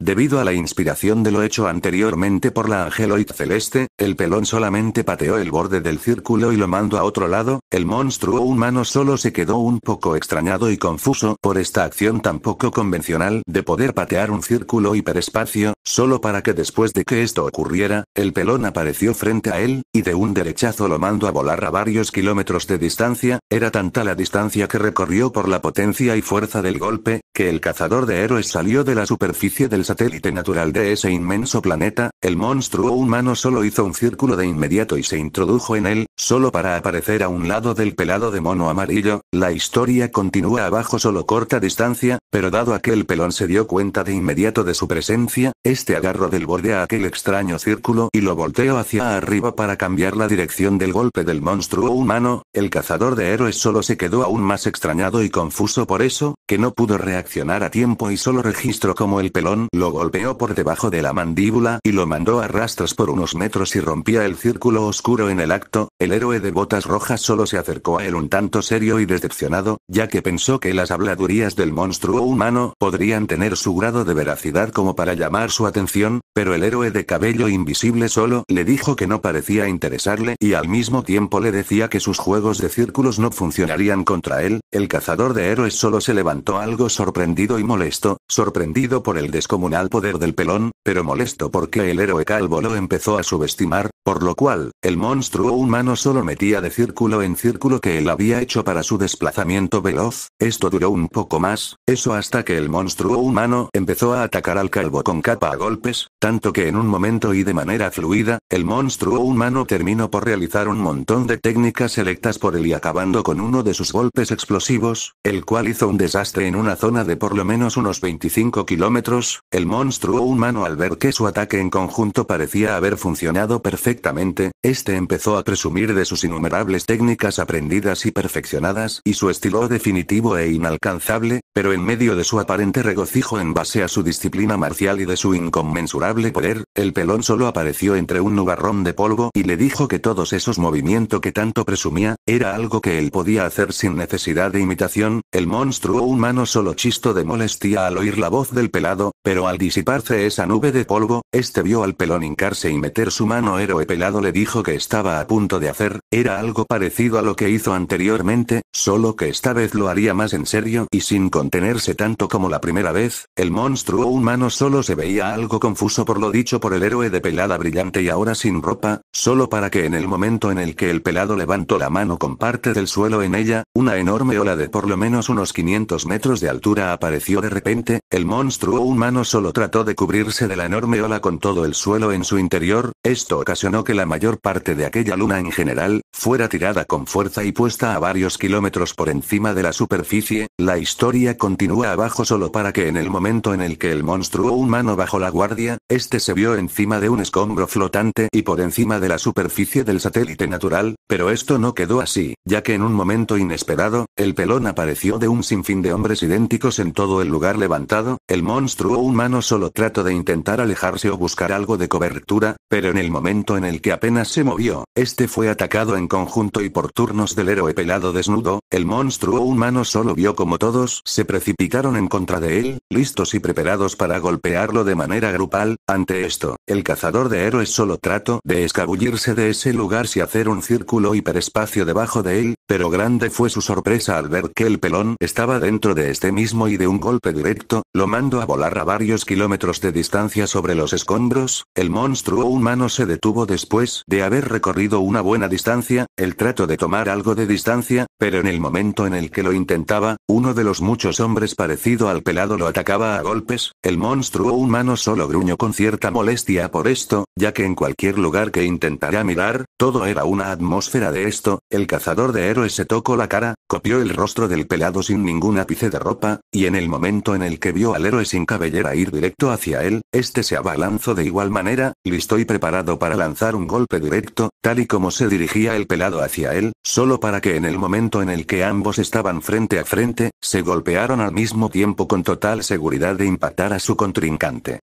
debido a la inspiración de lo hecho anteriormente por la angeloid celeste, el pelón solamente pateó el borde del círculo y lo mandó a otro lado, el monstruo humano solo se quedó un poco extrañado y confuso por esta acción tan poco convencional de poder patear un círculo hiperespacio, Solo para que después de que esto ocurriera, el pelón apareció frente a él, y de un derechazo lo mandó a volar a varios kilómetros de distancia, era tanta la distancia que recorrió por la potencia y fuerza del golpe, que el cazador de héroes salió de la superficie del satélite natural de ese inmenso planeta, el monstruo humano solo hizo un círculo de inmediato y se introdujo en él, solo para aparecer a un lado del pelado de mono amarillo, la historia continúa abajo solo corta distancia, pero dado aquel que el pelón se dio cuenta de inmediato de su presencia, este agarro del borde a aquel extraño círculo y lo volteó hacia arriba para cambiar la dirección del golpe del monstruo humano, el cazador de héroes solo se quedó aún más extrañado y confuso por eso, que no pudo reaccionar a tiempo y solo registró como el pelón lo golpeó por debajo de la mandíbula y lo mandó a rastras por unos metros y rompía el círculo oscuro en el acto, el héroe de botas rojas solo se acercó a él un tanto serio y decepcionado, ya que pensó que las habladurías del monstruo humano podrían tener su grado de veracidad como para llamar su atención, pero el héroe de cabello invisible solo le dijo que no parecía interesarle y al mismo tiempo le decía que sus juegos de círculos no funcionarían contra él, el cazador de héroes solo se levantó algo sorprendido y molesto, sorprendido por el descomunal poder del pelón, pero molesto porque el héroe calvo lo empezó a subestimar, por lo cual, el monstruo humano solo metía de círculo en círculo que él había hecho para su desplazamiento veloz, esto duró un poco más, eso hasta que el monstruo humano empezó a atacar al calvo con capa golpes, tanto que en un momento y de manera fluida, el monstruo humano terminó por realizar un montón de técnicas selectas por él y acabando con uno de sus golpes explosivos, el cual hizo un desastre en una zona de por lo menos unos 25 kilómetros, el monstruo humano al ver que su ataque en conjunto parecía haber funcionado perfectamente, este empezó a presumir de sus innumerables técnicas aprendidas y perfeccionadas y su estilo definitivo e inalcanzable, pero en medio de su aparente regocijo en base a su disciplina marcial y de su inconmensurable poder, el pelón solo apareció entre un nubarrón de polvo y le dijo que todos esos movimientos que tanto presumía, era algo que él podía hacer sin necesidad de imitación, el monstruo humano solo chisto de molestia al oír la voz del pelado, pero al disiparse esa nube de polvo, este vio al pelón hincarse y meter su mano héroe pelado le dijo que estaba a punto de hacer, era algo parecido a lo que hizo anteriormente, solo que esta vez lo haría más en serio y sin contenerse tanto como la primera vez, el monstruo humano solo se veía algo confuso por lo dicho por el héroe de pelada brillante y ahora sin ropa, solo para que en el momento en el que el pelado levantó la mano con parte del suelo en ella, una enorme ola de por lo menos unos 500 metros de altura apareció de repente, el monstruo humano solo trató de cubrirse de la enorme ola con todo el suelo en su interior, esto ocasionó que la mayor parte de aquella luna en general, fuera tirada con fuerza y puesta a varios kilómetros por encima de la superficie, la historia continúa abajo solo para que en el momento en el que el monstruo humano bajó la guardia, este se vio encima de un escombro flotante y por encima de la superficie del satélite natural, pero esto no quedó así, ya que en un momento inesperado, el pelón apareció de un sinfín de hombres idénticos en todo el lugar levantado, el monstruo humano solo trató de intentar alejarse o buscar algo de cobertura, pero en el momento en el que apenas se movió, este fue atacado en conjunto y por turnos del héroe pelado desnudo, el monstruo humano solo vio como todos se precipitaron en contra de él, listos y preparados para golpearlo de manera grupal, ante esto, el cazador de héroes solo trató de escabullirse de ese lugar Si hacer un círculo hiperespacio debajo de él, pero grande fue su sorpresa al ver que el pelón estaba dentro de este mismo y de un golpe directo, lo mandó a volar a varios kilómetros de distancia sobre los escombros, el monstruo humano se detuvo después de haber recorrido una buena distancia, el trato de tomar algo de distancia, pero en el momento en el que lo intentaba, uno de los muchos hombres parecido al pelado lo atacaba a golpes, el monstruo humano solo gruñó con cierta molestia por esto, ya que en cualquier lugar que intentara mirar, todo era una atmósfera de esto, el cazador de héroes se tocó la cara, copió el rostro del pelado sin ningún ápice de ropa, y en el momento en el que vio al héroe sin cabellera ir directo hacia él, este se abalanzó de igual manera, listo y preparado para lanzar un golpe directo, tal y como se dirigía el pelado hacia él, solo para que en el momento en el que ambos estaban frente a frente, se golpearon al mismo tiempo con total seguridad de impactar a su contrincante.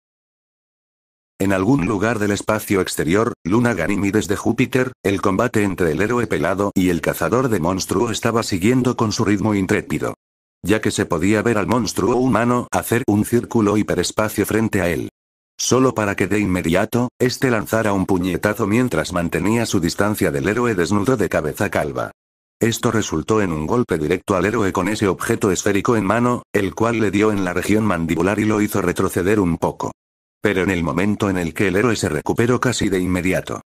En algún lugar del espacio exterior, Luna Ganímides de Júpiter, el combate entre el héroe pelado y el cazador de monstruo estaba siguiendo con su ritmo intrépido. Ya que se podía ver al monstruo humano hacer un círculo hiperespacio frente a él. Solo para que de inmediato, este lanzara un puñetazo mientras mantenía su distancia del héroe desnudo de cabeza calva. Esto resultó en un golpe directo al héroe con ese objeto esférico en mano, el cual le dio en la región mandibular y lo hizo retroceder un poco. Pero en el momento en el que el héroe se recuperó casi de inmediato.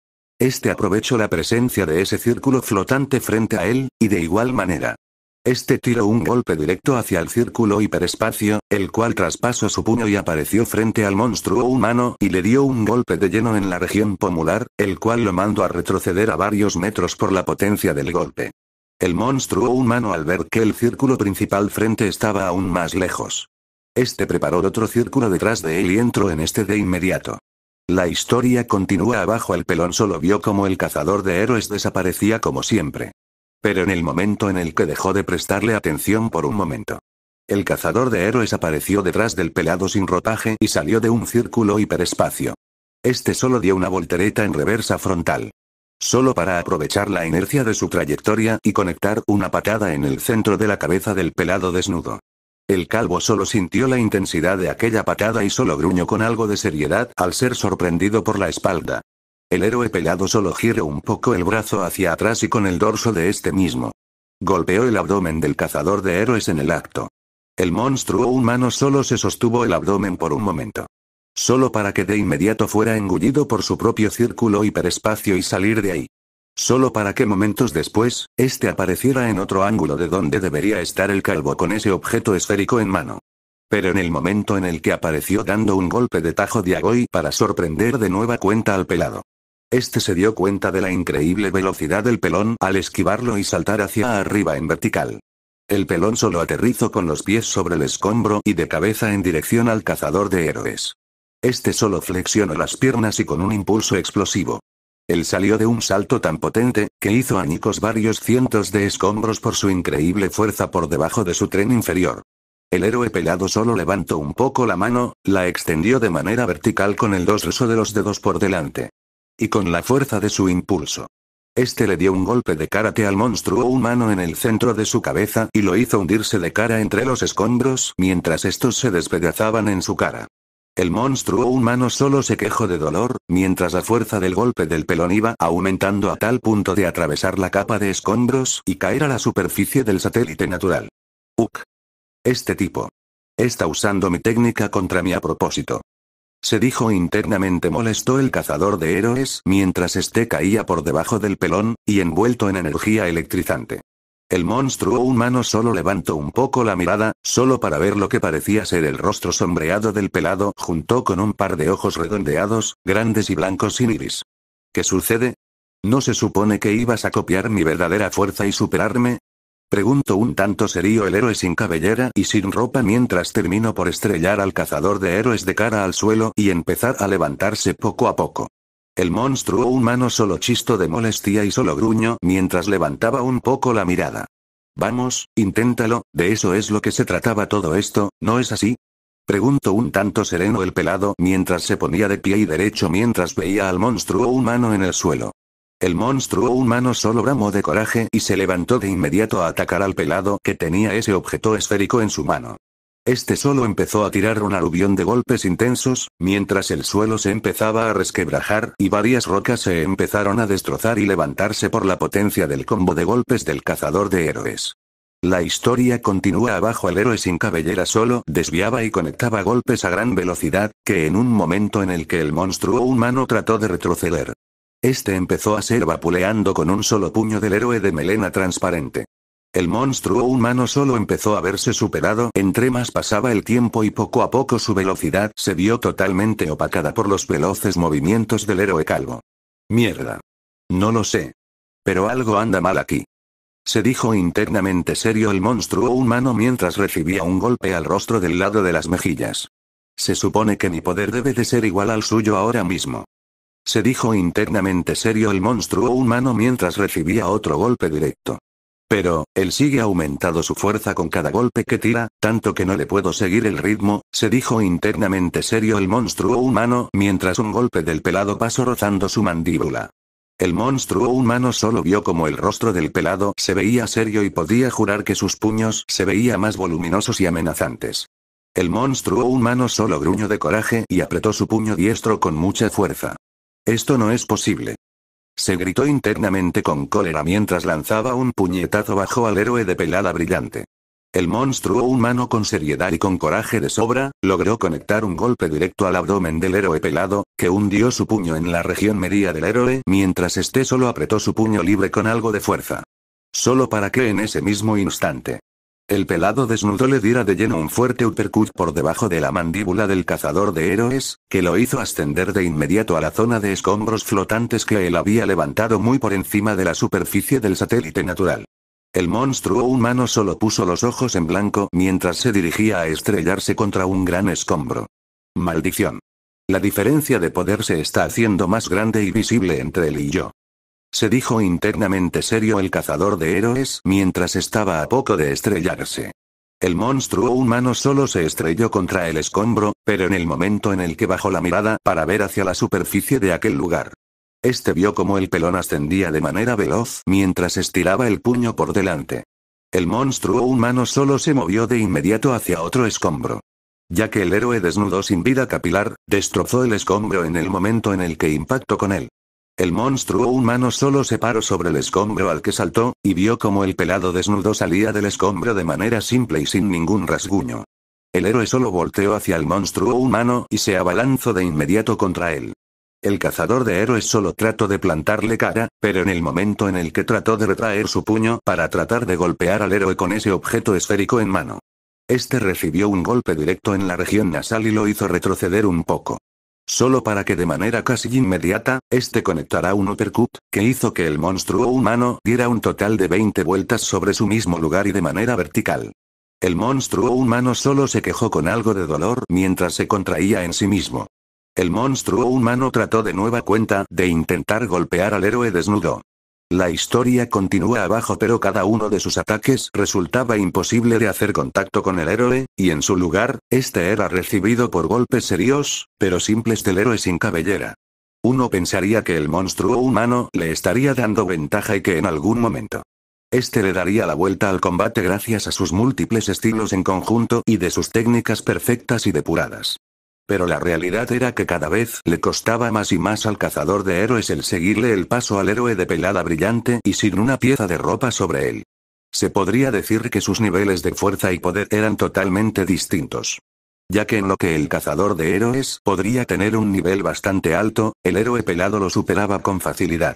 Este aprovechó la presencia de ese círculo flotante frente a él, y de igual manera. Este tiró un golpe directo hacia el círculo hiperespacio, el cual traspasó su puño y apareció frente al monstruo humano y le dio un golpe de lleno en la región pomular, el cual lo mandó a retroceder a varios metros por la potencia del golpe. El monstruo humano al ver que el círculo principal frente estaba aún más lejos, este preparó otro círculo detrás de él y entró en este de inmediato. La historia continúa abajo el pelón solo vio como el cazador de héroes desaparecía como siempre. Pero en el momento en el que dejó de prestarle atención por un momento. El cazador de héroes apareció detrás del pelado sin ropaje y salió de un círculo hiperespacio. Este solo dio una voltereta en reversa frontal. Solo para aprovechar la inercia de su trayectoria y conectar una patada en el centro de la cabeza del pelado desnudo. El calvo solo sintió la intensidad de aquella patada y solo gruñó con algo de seriedad al ser sorprendido por la espalda. El héroe pelado solo giró un poco el brazo hacia atrás y con el dorso de este mismo. Golpeó el abdomen del cazador de héroes en el acto. El monstruo humano solo se sostuvo el abdomen por un momento. Solo para que de inmediato fuera engullido por su propio círculo hiperespacio y salir de ahí. Solo para que momentos después, este apareciera en otro ángulo de donde debería estar el calvo con ese objeto esférico en mano. Pero en el momento en el que apareció dando un golpe de tajo de Agoy para sorprender de nueva cuenta al pelado. Este se dio cuenta de la increíble velocidad del pelón al esquivarlo y saltar hacia arriba en vertical. El pelón solo aterrizó con los pies sobre el escombro y de cabeza en dirección al cazador de héroes. Este solo flexionó las piernas y con un impulso explosivo, él salió de un salto tan potente, que hizo añicos varios cientos de escombros por su increíble fuerza por debajo de su tren inferior. El héroe pelado solo levantó un poco la mano, la extendió de manera vertical con el dorso de los dedos por delante. Y con la fuerza de su impulso. Este le dio un golpe de karate al monstruo humano en el centro de su cabeza y lo hizo hundirse de cara entre los escombros mientras estos se despedazaban en su cara. El monstruo humano solo se quejó de dolor, mientras la fuerza del golpe del pelón iba aumentando a tal punto de atravesar la capa de escombros y caer a la superficie del satélite natural. Uk. Este tipo. Está usando mi técnica contra mí a propósito. Se dijo internamente molestó el cazador de héroes mientras este caía por debajo del pelón, y envuelto en energía electrizante. El monstruo humano solo levantó un poco la mirada, solo para ver lo que parecía ser el rostro sombreado del pelado junto con un par de ojos redondeados, grandes y blancos sin iris. ¿Qué sucede? ¿No se supone que ibas a copiar mi verdadera fuerza y superarme? Pregunto un tanto serio el héroe sin cabellera y sin ropa mientras termino por estrellar al cazador de héroes de cara al suelo y empezar a levantarse poco a poco. El monstruo humano solo chisto de molestia y solo gruño mientras levantaba un poco la mirada. Vamos, inténtalo, de eso es lo que se trataba todo esto, ¿no es así? Preguntó un tanto sereno el pelado mientras se ponía de pie y derecho mientras veía al monstruo humano en el suelo. El monstruo humano solo bramó de coraje y se levantó de inmediato a atacar al pelado que tenía ese objeto esférico en su mano. Este solo empezó a tirar un aluvión de golpes intensos, mientras el suelo se empezaba a resquebrajar y varias rocas se empezaron a destrozar y levantarse por la potencia del combo de golpes del cazador de héroes. La historia continúa abajo el héroe sin cabellera solo desviaba y conectaba golpes a gran velocidad, que en un momento en el que el monstruo humano trató de retroceder. Este empezó a ser vapuleando con un solo puño del héroe de melena transparente. El monstruo humano solo empezó a verse superado entre más pasaba el tiempo y poco a poco su velocidad se vio totalmente opacada por los veloces movimientos del héroe calvo. Mierda. No lo sé. Pero algo anda mal aquí. Se dijo internamente serio el monstruo humano mientras recibía un golpe al rostro del lado de las mejillas. Se supone que mi poder debe de ser igual al suyo ahora mismo. Se dijo internamente serio el monstruo humano mientras recibía otro golpe directo. Pero, él sigue aumentado su fuerza con cada golpe que tira, tanto que no le puedo seguir el ritmo, se dijo internamente serio el monstruo humano mientras un golpe del pelado pasó rozando su mandíbula. El monstruo humano solo vio como el rostro del pelado se veía serio y podía jurar que sus puños se veía más voluminosos y amenazantes. El monstruo humano solo gruñó de coraje y apretó su puño diestro con mucha fuerza. Esto no es posible. Se gritó internamente con cólera mientras lanzaba un puñetazo bajo al héroe de pelada brillante. El monstruo humano con seriedad y con coraje de sobra, logró conectar un golpe directo al abdomen del héroe pelado, que hundió su puño en la región media del héroe mientras este solo apretó su puño libre con algo de fuerza. Solo para que en ese mismo instante, el pelado desnudo le diera de lleno un fuerte uppercut por debajo de la mandíbula del cazador de héroes, que lo hizo ascender de inmediato a la zona de escombros flotantes que él había levantado muy por encima de la superficie del satélite natural. El monstruo humano solo puso los ojos en blanco mientras se dirigía a estrellarse contra un gran escombro. Maldición. La diferencia de poder se está haciendo más grande y visible entre él y yo se dijo internamente serio el cazador de héroes mientras estaba a poco de estrellarse. El monstruo humano solo se estrelló contra el escombro, pero en el momento en el que bajó la mirada para ver hacia la superficie de aquel lugar. Este vio como el pelón ascendía de manera veloz mientras estiraba el puño por delante. El monstruo humano solo se movió de inmediato hacia otro escombro. Ya que el héroe desnudo sin vida capilar, destrozó el escombro en el momento en el que impactó con él. El monstruo humano solo se paró sobre el escombro al que saltó, y vio como el pelado desnudo salía del escombro de manera simple y sin ningún rasguño. El héroe solo volteó hacia el monstruo humano y se abalanzó de inmediato contra él. El cazador de héroes solo trató de plantarle cara, pero en el momento en el que trató de retraer su puño para tratar de golpear al héroe con ese objeto esférico en mano. Este recibió un golpe directo en la región nasal y lo hizo retroceder un poco. Solo para que de manera casi inmediata, este conectara un uppercut, que hizo que el monstruo humano diera un total de 20 vueltas sobre su mismo lugar y de manera vertical. El monstruo humano solo se quejó con algo de dolor mientras se contraía en sí mismo. El monstruo humano trató de nueva cuenta de intentar golpear al héroe desnudo. La historia continúa abajo pero cada uno de sus ataques resultaba imposible de hacer contacto con el héroe, y en su lugar, este era recibido por golpes serios, pero simples del héroe sin cabellera. Uno pensaría que el monstruo humano le estaría dando ventaja y que en algún momento. Este le daría la vuelta al combate gracias a sus múltiples estilos en conjunto y de sus técnicas perfectas y depuradas. Pero la realidad era que cada vez le costaba más y más al cazador de héroes el seguirle el paso al héroe de pelada brillante y sin una pieza de ropa sobre él. Se podría decir que sus niveles de fuerza y poder eran totalmente distintos. Ya que en lo que el cazador de héroes podría tener un nivel bastante alto, el héroe pelado lo superaba con facilidad.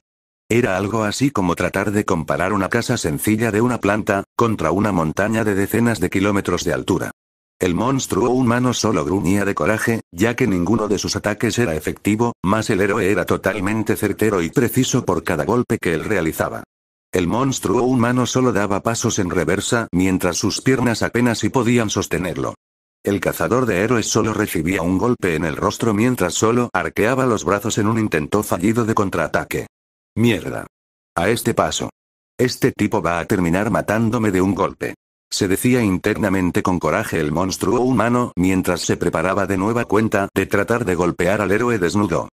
Era algo así como tratar de comparar una casa sencilla de una planta, contra una montaña de decenas de kilómetros de altura. El monstruo humano solo gruñía de coraje, ya que ninguno de sus ataques era efectivo, más el héroe era totalmente certero y preciso por cada golpe que él realizaba. El monstruo humano solo daba pasos en reversa mientras sus piernas apenas si podían sostenerlo. El cazador de héroes solo recibía un golpe en el rostro mientras solo arqueaba los brazos en un intento fallido de contraataque. Mierda. A este paso. Este tipo va a terminar matándome de un golpe. Se decía internamente con coraje el monstruo humano mientras se preparaba de nueva cuenta de tratar de golpear al héroe desnudo.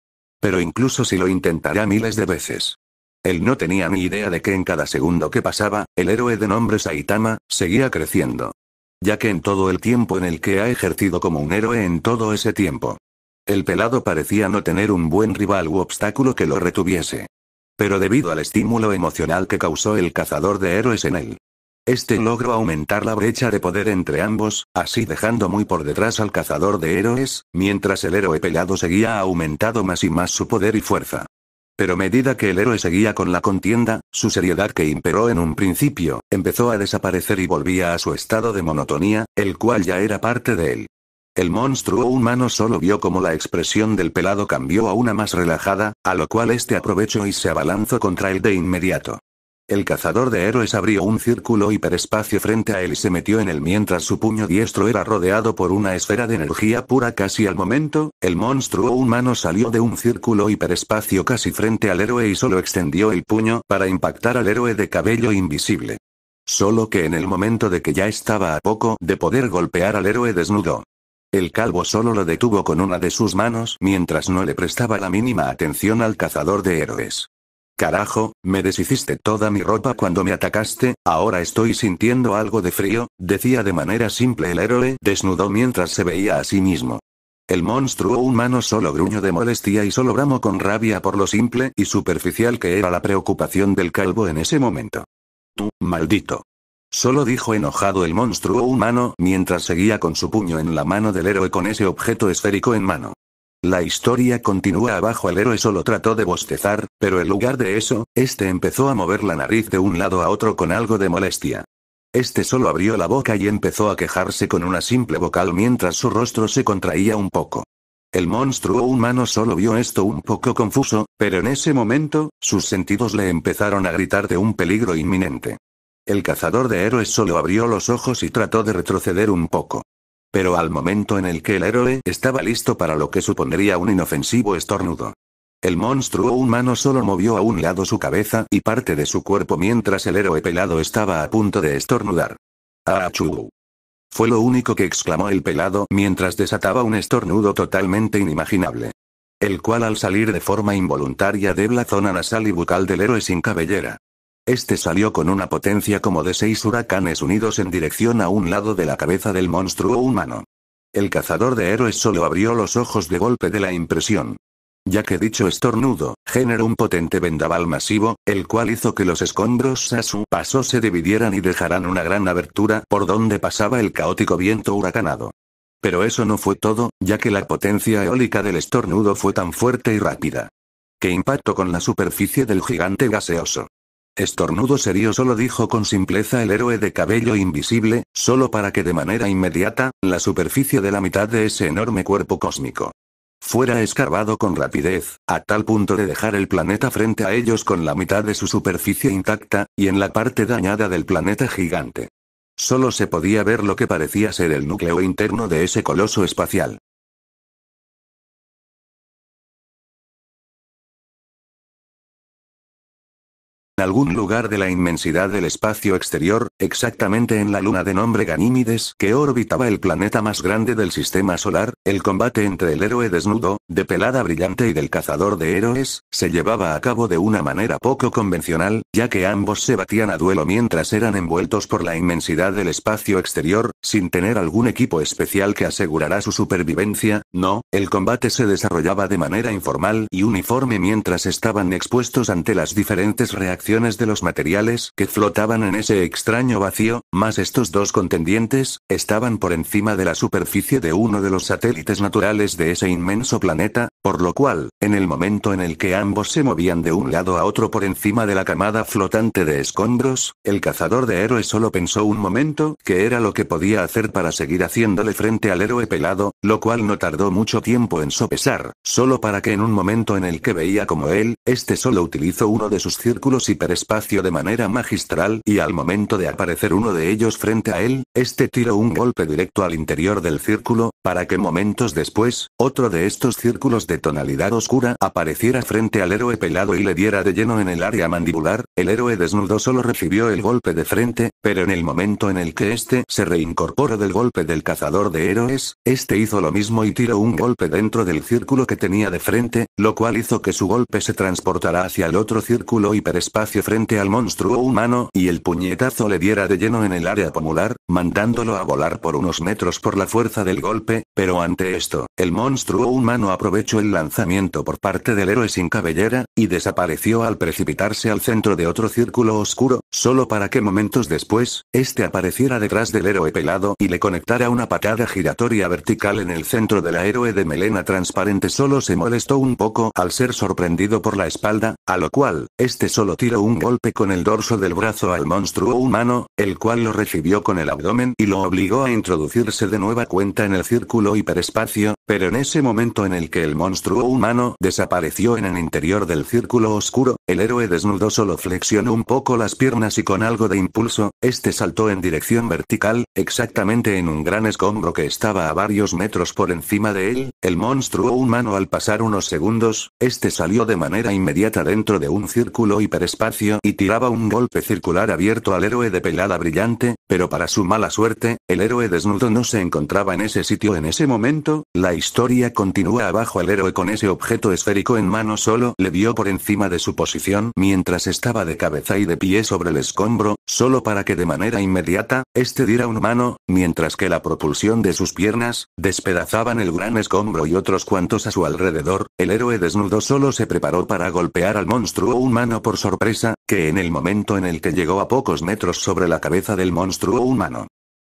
Pero incluso si lo intentara miles de veces. Él no tenía ni idea de que en cada segundo que pasaba, el héroe de nombre Saitama, seguía creciendo. Ya que en todo el tiempo en el que ha ejercido como un héroe en todo ese tiempo. El pelado parecía no tener un buen rival u obstáculo que lo retuviese. Pero debido al estímulo emocional que causó el cazador de héroes en él, este logró aumentar la brecha de poder entre ambos, así dejando muy por detrás al cazador de héroes, mientras el héroe pelado seguía aumentado más y más su poder y fuerza. Pero medida que el héroe seguía con la contienda, su seriedad que imperó en un principio, empezó a desaparecer y volvía a su estado de monotonía, el cual ya era parte de él. El monstruo humano solo vio como la expresión del pelado cambió a una más relajada, a lo cual este aprovechó y se abalanzó contra él de inmediato. El cazador de héroes abrió un círculo hiperespacio frente a él y se metió en él mientras su puño diestro era rodeado por una esfera de energía pura casi al momento, el monstruo humano salió de un círculo hiperespacio casi frente al héroe y solo extendió el puño para impactar al héroe de cabello invisible. Solo que en el momento de que ya estaba a poco de poder golpear al héroe desnudo. El calvo solo lo detuvo con una de sus manos mientras no le prestaba la mínima atención al cazador de héroes. Carajo, me deshiciste toda mi ropa cuando me atacaste, ahora estoy sintiendo algo de frío, decía de manera simple el héroe desnudo mientras se veía a sí mismo. El monstruo humano solo gruñó de molestia y solo bramó con rabia por lo simple y superficial que era la preocupación del calvo en ese momento. Tú, maldito. Solo dijo enojado el monstruo humano mientras seguía con su puño en la mano del héroe con ese objeto esférico en mano. La historia continúa abajo. El héroe solo trató de bostezar, pero en lugar de eso, este empezó a mover la nariz de un lado a otro con algo de molestia. Este solo abrió la boca y empezó a quejarse con una simple vocal mientras su rostro se contraía un poco. El monstruo humano solo vio esto un poco confuso, pero en ese momento, sus sentidos le empezaron a gritar de un peligro inminente. El cazador de héroes solo abrió los ojos y trató de retroceder un poco pero al momento en el que el héroe estaba listo para lo que supondría un inofensivo estornudo. El monstruo humano solo movió a un lado su cabeza y parte de su cuerpo mientras el héroe pelado estaba a punto de estornudar. ¡Achú! Fue lo único que exclamó el pelado mientras desataba un estornudo totalmente inimaginable. El cual al salir de forma involuntaria de la zona nasal y bucal del héroe sin cabellera. Este salió con una potencia como de seis huracanes unidos en dirección a un lado de la cabeza del monstruo humano. El cazador de héroes solo abrió los ojos de golpe de la impresión. Ya que dicho estornudo, generó un potente vendaval masivo, el cual hizo que los escombros a su paso se dividieran y dejaran una gran abertura por donde pasaba el caótico viento huracanado. Pero eso no fue todo, ya que la potencia eólica del estornudo fue tan fuerte y rápida. Que impactó con la superficie del gigante gaseoso. Estornudo serio solo dijo con simpleza el héroe de cabello invisible, solo para que de manera inmediata, la superficie de la mitad de ese enorme cuerpo cósmico fuera escarbado con rapidez, a tal punto de dejar el planeta frente a ellos con la mitad de su superficie intacta, y en la parte dañada del planeta gigante. Solo se podía ver lo que parecía ser el núcleo interno de ese coloso espacial. En algún lugar de la inmensidad del espacio exterior, exactamente en la luna de nombre Ganímides que orbitaba el planeta más grande del sistema solar, el combate entre el héroe desnudo, de pelada brillante y del cazador de héroes, se llevaba a cabo de una manera poco convencional, ya que ambos se batían a duelo mientras eran envueltos por la inmensidad del espacio exterior, sin tener algún equipo especial que asegurara su supervivencia, no, el combate se desarrollaba de manera informal y uniforme mientras estaban expuestos ante las diferentes reacciones de los materiales que flotaban en ese extraño vacío, más estos dos contendientes, estaban por encima de la superficie de uno de los satélites naturales de ese inmenso planeta, por lo cual, en el momento en el que ambos se movían de un lado a otro por encima de la camada flotante de escombros, el cazador de héroes solo pensó un momento que era lo que podía hacer para seguir haciéndole frente al héroe pelado, lo cual no tardó mucho tiempo en sopesar, solo para que en un momento en el que veía como él, este solo utilizó uno de sus círculos y hiperespacio de manera magistral y al momento de aparecer uno de ellos frente a él, este tiró un golpe directo al interior del círculo, para que momentos después, otro de estos círculos de tonalidad oscura apareciera frente al héroe pelado y le diera de lleno en el área mandibular, el héroe desnudo solo recibió el golpe de frente, pero en el momento en el que este se reincorporó del golpe del cazador de héroes, este hizo lo mismo y tiró un golpe dentro del círculo que tenía de frente, lo cual hizo que su golpe se transportara hacia el otro círculo hiperespacio frente al monstruo humano, y el puñetazo le diera de lleno en el área pomular, mandándolo a volar por unos metros por la fuerza del golpe, pero ante esto, el monstruo humano aprovechó el lanzamiento por parte del héroe sin cabellera, y desapareció al precipitarse al centro de otro círculo oscuro, solo para que momentos después, este apareciera detrás del héroe pelado y le conectara una patada giratoria vertical en el centro del héroe de melena transparente solo se molestó un poco al ser sorprendido por la espalda, a lo cual, este solo tiró un golpe con el dorso del brazo al monstruo humano, el cual lo recibió con el abdomen y lo obligó a introducirse de nueva cuenta en el círculo hiperespacio, pero en ese momento en el que el monstruo humano desapareció en el interior del círculo oscuro, el héroe desnudo solo flexionó un poco las piernas y con algo de impulso, este saltó en dirección vertical, exactamente en un gran escombro que estaba a varios metros por encima de él, el monstruo humano al pasar unos segundos, este salió de manera inmediata dentro de un círculo hiperespacio y tiraba un golpe circular abierto al héroe de pelada brillante, pero para su mala suerte, el héroe desnudo no se encontraba en ese sitio en ese momento, la historia continúa abajo el héroe con ese objeto esférico en mano solo le vio por encima de su posición mientras estaba de cabeza y de pie sobre el escombro, solo para que de manera inmediata, este diera un mano, mientras que la propulsión de sus piernas, despedazaban el gran escombro y otros cuantos a su alrededor, el héroe desnudo solo se preparó para golpear al monstruo humano por sorpresa que en el momento en el que llegó a pocos metros sobre la cabeza del monstruo humano,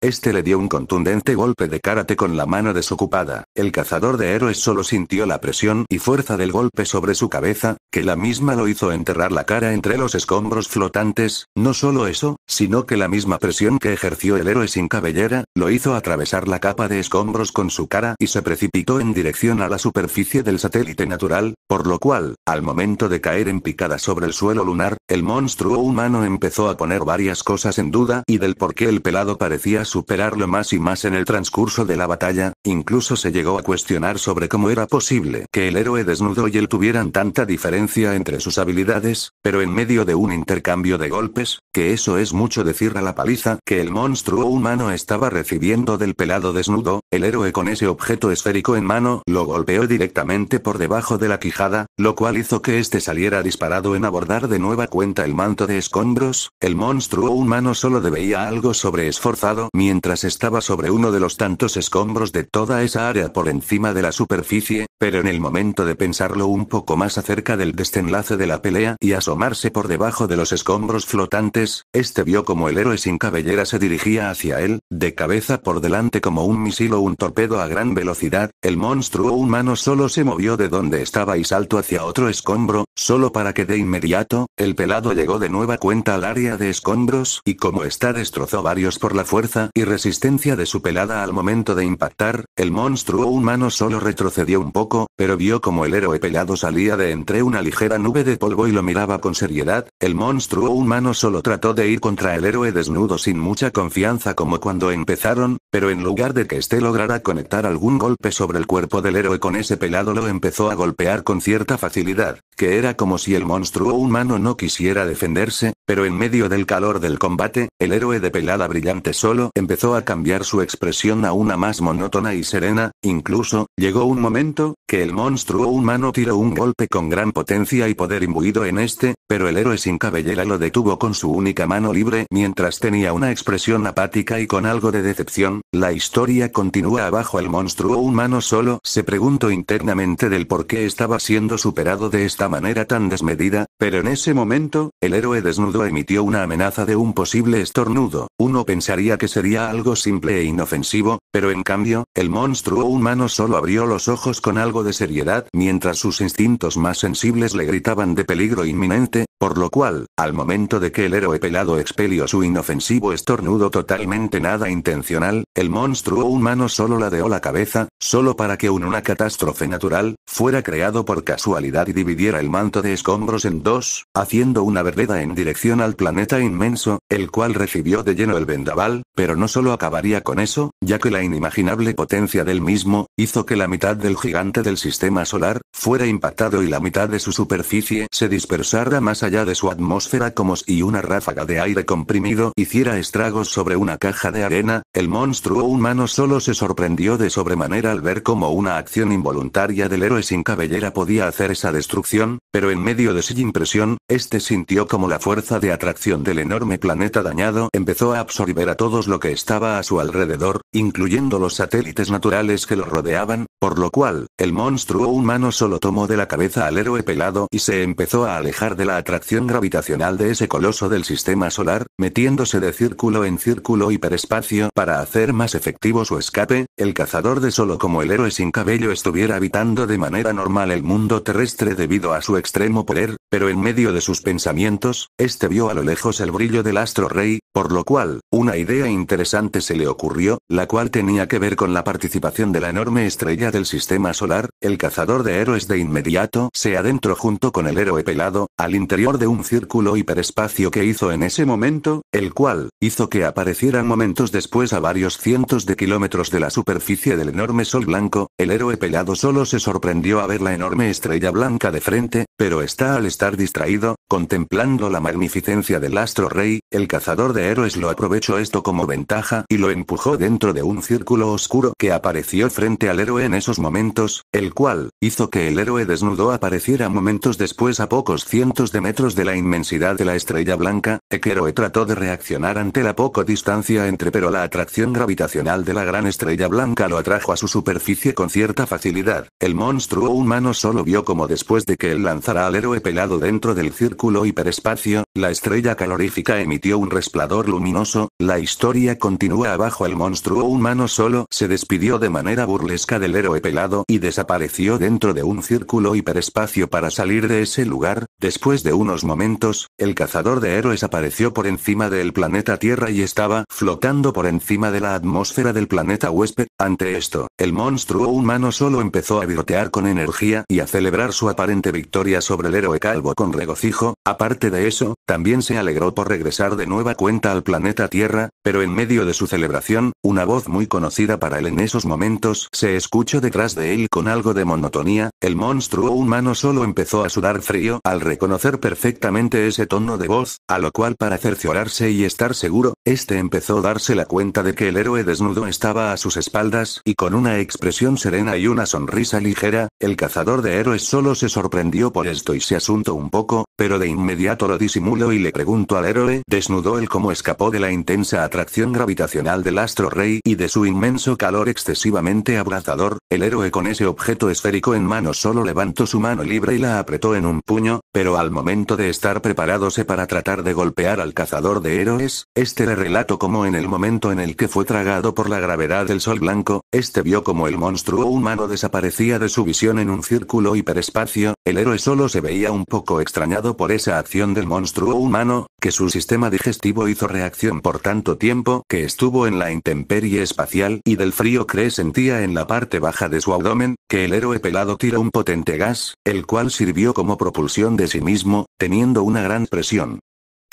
este le dio un contundente golpe de karate con la mano desocupada. El cazador de héroes solo sintió la presión y fuerza del golpe sobre su cabeza, que la misma lo hizo enterrar la cara entre los escombros flotantes. No solo eso, sino que la misma presión que ejerció el héroe sin cabellera, lo hizo atravesar la capa de escombros con su cara y se precipitó en dirección a la superficie del satélite natural, por lo cual, al momento de caer en picada sobre el suelo lunar, el monstruo humano empezó a poner varias cosas en duda y del por qué el pelado parecía superarlo más y más en el transcurso de la batalla, incluso se llegó a cuestionar sobre cómo era posible que el héroe desnudo y él tuvieran tanta diferencia entre sus habilidades, pero en medio de un intercambio de golpes, que eso es mucho decir a la paliza que el monstruo humano estaba recibiendo del pelado desnudo, el héroe con ese objeto esférico en mano lo golpeó directamente por debajo de la quijada, lo cual hizo que éste saliera disparado en abordar de nueva cuenta el manto de escombros, el monstruo humano solo debía algo sobre esforzado mientras estaba sobre uno de los tantos escombros de toda esa área por encima de la superficie, pero en el momento de pensarlo un poco más acerca del desenlace de la pelea y asomarse por debajo de los escombros flotantes, este vio como el héroe sin cabellera se dirigía hacia él, de cabeza por delante como un misil o un torpedo a gran velocidad, el monstruo humano solo se movió de donde estaba y saltó hacia otro escombro, solo para que de inmediato, el pelado llegó de nueva cuenta al área de escombros y como está destrozó varios por la fuerza, y resistencia de su pelada al momento de impactar, el monstruo humano solo retrocedió un poco, pero vio como el héroe pelado salía de entre una ligera nube de polvo y lo miraba con seriedad, el monstruo humano solo trató de ir contra el héroe desnudo sin mucha confianza como cuando empezaron, pero en lugar de que este lograra conectar algún golpe sobre el cuerpo del héroe con ese pelado lo empezó a golpear con cierta facilidad, que era como si el monstruo humano no quisiera defenderse, pero en medio del calor del combate, el héroe de pelada brillante solo empezó a cambiar su expresión a una más monótona y serena, incluso, llegó un momento, que el monstruo humano tiró un golpe con gran potencia y poder imbuido en este, pero el héroe sin cabellera lo detuvo con su única mano libre mientras tenía una expresión apática y con algo de decepción, la historia continúa abajo el monstruo humano solo se preguntó internamente del por qué estaba siendo superado de esta manera tan desmedida, pero en ese momento, el héroe desnudo emitió una amenaza de un posible estornudo, uno pensaría que sería algo simple e inofensivo, pero en cambio, el monstruo humano solo abrió los ojos con algo de seriedad mientras sus instintos más sensibles le gritaban de peligro inminente, por lo cual, al momento de que el héroe pelado expelió su inofensivo estornudo totalmente nada intencional, el monstruo humano solo ladeó la cabeza, solo para que una catástrofe natural, fuera creado por casualidad y dividiera el manto de escombros en dos, haciendo una vereda en dirección al planeta inmenso, el cual recibió de lleno el vendaval, pero no solo acabaría con eso, ya que la inimaginable potencia del mismo, hizo que la mitad del gigante del sistema solar, fuera impactado y la mitad de su superficie se dispersara más allá de su atmósfera como si una ráfaga de aire comprimido hiciera estragos sobre una caja de arena, el monstruo humano solo se sorprendió de sobremanera al ver cómo una acción involuntaria del héroe sin cabellera podía hacer esa destrucción, pero en medio de su impresión, este sintió como la fuerza de atracción del enorme planeta dañado empezó a absorber a todos lo que estaba a su alrededor, incluyendo los satélites naturales que lo rodeaban, por lo cual, el monstruo humano solo tomó de la cabeza al héroe pelado y se empezó a alejar de la atracción gravitacional de ese coloso del sistema solar, metiéndose de círculo en círculo hiperespacio para hacer más más efectivo su escape, el cazador de solo como el héroe sin cabello estuviera habitando de manera normal el mundo terrestre debido a su extremo poder, pero en medio de sus pensamientos, este vio a lo lejos el brillo del astro rey, por lo cual, una idea interesante se le ocurrió, la cual tenía que ver con la participación de la enorme estrella del sistema solar, el cazador de héroes de inmediato se adentró junto con el héroe pelado, al interior de un círculo hiperespacio que hizo en ese momento, el cual, hizo que aparecieran momentos después a varios cientos de kilómetros de la superficie del enorme sol blanco, el héroe pelado solo se sorprendió a ver la enorme estrella blanca de frente, pero está al estar distraído, contemplando la magnificencia del astro rey, el cazador de héroes lo aprovechó esto como ventaja y lo empujó dentro de un círculo oscuro que apareció frente al héroe en esos momentos, el cual, hizo que el héroe desnudo apareciera momentos después a pocos cientos de metros de la inmensidad de la estrella blanca, el héroe trató de reaccionar ante la poco distancia entre pero la atracción gravitacional gravitacional de la gran estrella blanca lo atrajo a su superficie con cierta facilidad. El monstruo humano solo vio como después de que él lanzara al héroe pelado dentro del círculo hiperespacio, la estrella calorífica emitió un resplandor luminoso, la historia continúa abajo el monstruo humano solo se despidió de manera burlesca del héroe pelado y desapareció dentro de un círculo hiperespacio para salir de ese lugar, después de unos momentos, el cazador de héroes apareció por encima del planeta Tierra y estaba flotando por encima de la atmósfera del planeta huésped. Ante esto, el monstruo humano solo empezó a virotear con energía y a celebrar su aparente victoria sobre el héroe calvo con regocijo. Aparte de eso, también se alegró por regresar de nueva cuenta al planeta Tierra, pero en medio de su celebración, una voz muy conocida para él en esos momentos se escuchó detrás de él con algo de monotonía. El monstruo humano solo empezó a sudar frío al reconocer perfectamente ese tono de voz, a lo cual para cerciorarse y estar seguro, este empezó a darse la cuenta de que el héroe desnudo estaba a sus espaldas, y con una expresión serena y una sonrisa ligera, el cazador de héroes solo se sorprendió por esto y se asuntó un poco, pero de inmediato lo disimuló y le preguntó al héroe desnudo el cómo escapó de la intensa atracción gravitacional del astro rey y de su inmenso calor excesivamente abrazador, el héroe con ese objeto esférico en mano solo levantó su mano libre y la apretó en un puño, pero al momento de estar preparándose para tratar de golpear al cazador de héroes, este le relato como en el momento en el que fue traído por la gravedad del sol blanco, este vio como el monstruo humano desaparecía de su visión en un círculo hiperespacio, el héroe solo se veía un poco extrañado por esa acción del monstruo humano, que su sistema digestivo hizo reacción por tanto tiempo que estuvo en la intemperie espacial y del frío que sentía en la parte baja de su abdomen, que el héroe pelado tira un potente gas, el cual sirvió como propulsión de sí mismo, teniendo una gran presión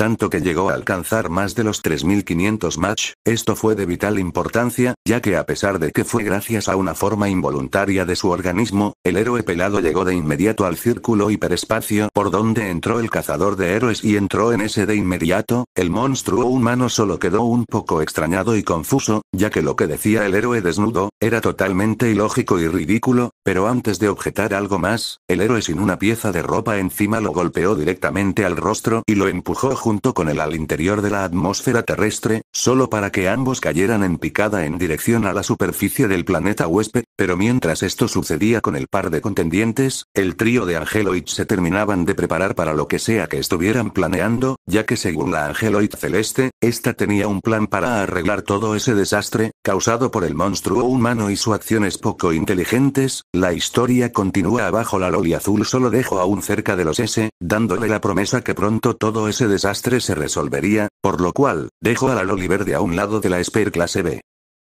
tanto que llegó a alcanzar más de los 3.500 match, esto fue de vital importancia, ya que a pesar de que fue gracias a una forma involuntaria de su organismo, el héroe pelado llegó de inmediato al círculo hiperespacio por donde entró el cazador de héroes y entró en ese de inmediato, el monstruo humano solo quedó un poco extrañado y confuso, ya que lo que decía el héroe desnudo, era totalmente ilógico y ridículo, pero antes de objetar algo más, el héroe sin una pieza de ropa encima lo golpeó directamente al rostro y lo empujó junto con el al interior de la atmósfera terrestre, solo para que ambos cayeran en picada en dirección a la superficie del planeta huésped, pero mientras esto sucedía con el par de contendientes, el trío de Angeloid se terminaban de preparar para lo que sea que estuvieran planeando, ya que según la Angeloid celeste, esta tenía un plan para arreglar todo ese desastre, causado por el monstruo humano y sus acciones poco inteligentes, la historia continúa abajo la loli azul solo dejó aún cerca de los S, dándole la promesa que pronto todo ese desastre 3 se resolvería, por lo cual, dejo a la Loli Verde a un lado de la Sper clase B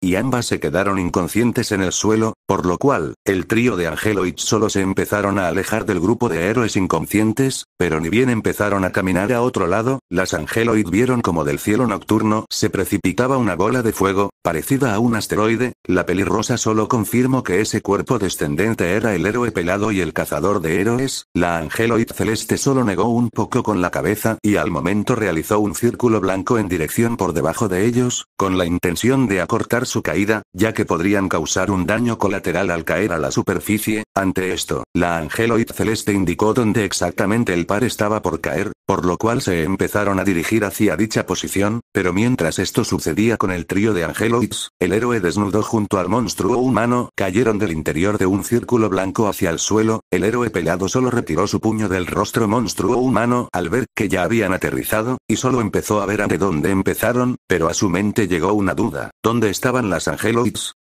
y ambas se quedaron inconscientes en el suelo, por lo cual, el trío de Angeloid solo se empezaron a alejar del grupo de héroes inconscientes, pero ni bien empezaron a caminar a otro lado, las Angeloid vieron como del cielo nocturno se precipitaba una bola de fuego, parecida a un asteroide, la pelirrosa solo confirmó que ese cuerpo descendente era el héroe pelado y el cazador de héroes, la Angeloid celeste solo negó un poco con la cabeza y al momento realizó un círculo blanco en dirección por debajo de ellos, con la intención de acortarse su caída, ya que podrían causar un daño colateral al caer a la superficie. Ante esto, la angeloid celeste indicó dónde exactamente el par estaba por caer, por lo cual se empezaron a dirigir hacia dicha posición, pero mientras esto sucedía con el trío de angeloids, el héroe desnudo junto al monstruo humano cayeron del interior de un círculo blanco hacia el suelo, el héroe pelado solo retiró su puño del rostro monstruo humano al ver que ya habían aterrizado, y solo empezó a ver ante dónde empezaron, pero a su mente llegó una duda, ¿dónde estaban las Angeloids.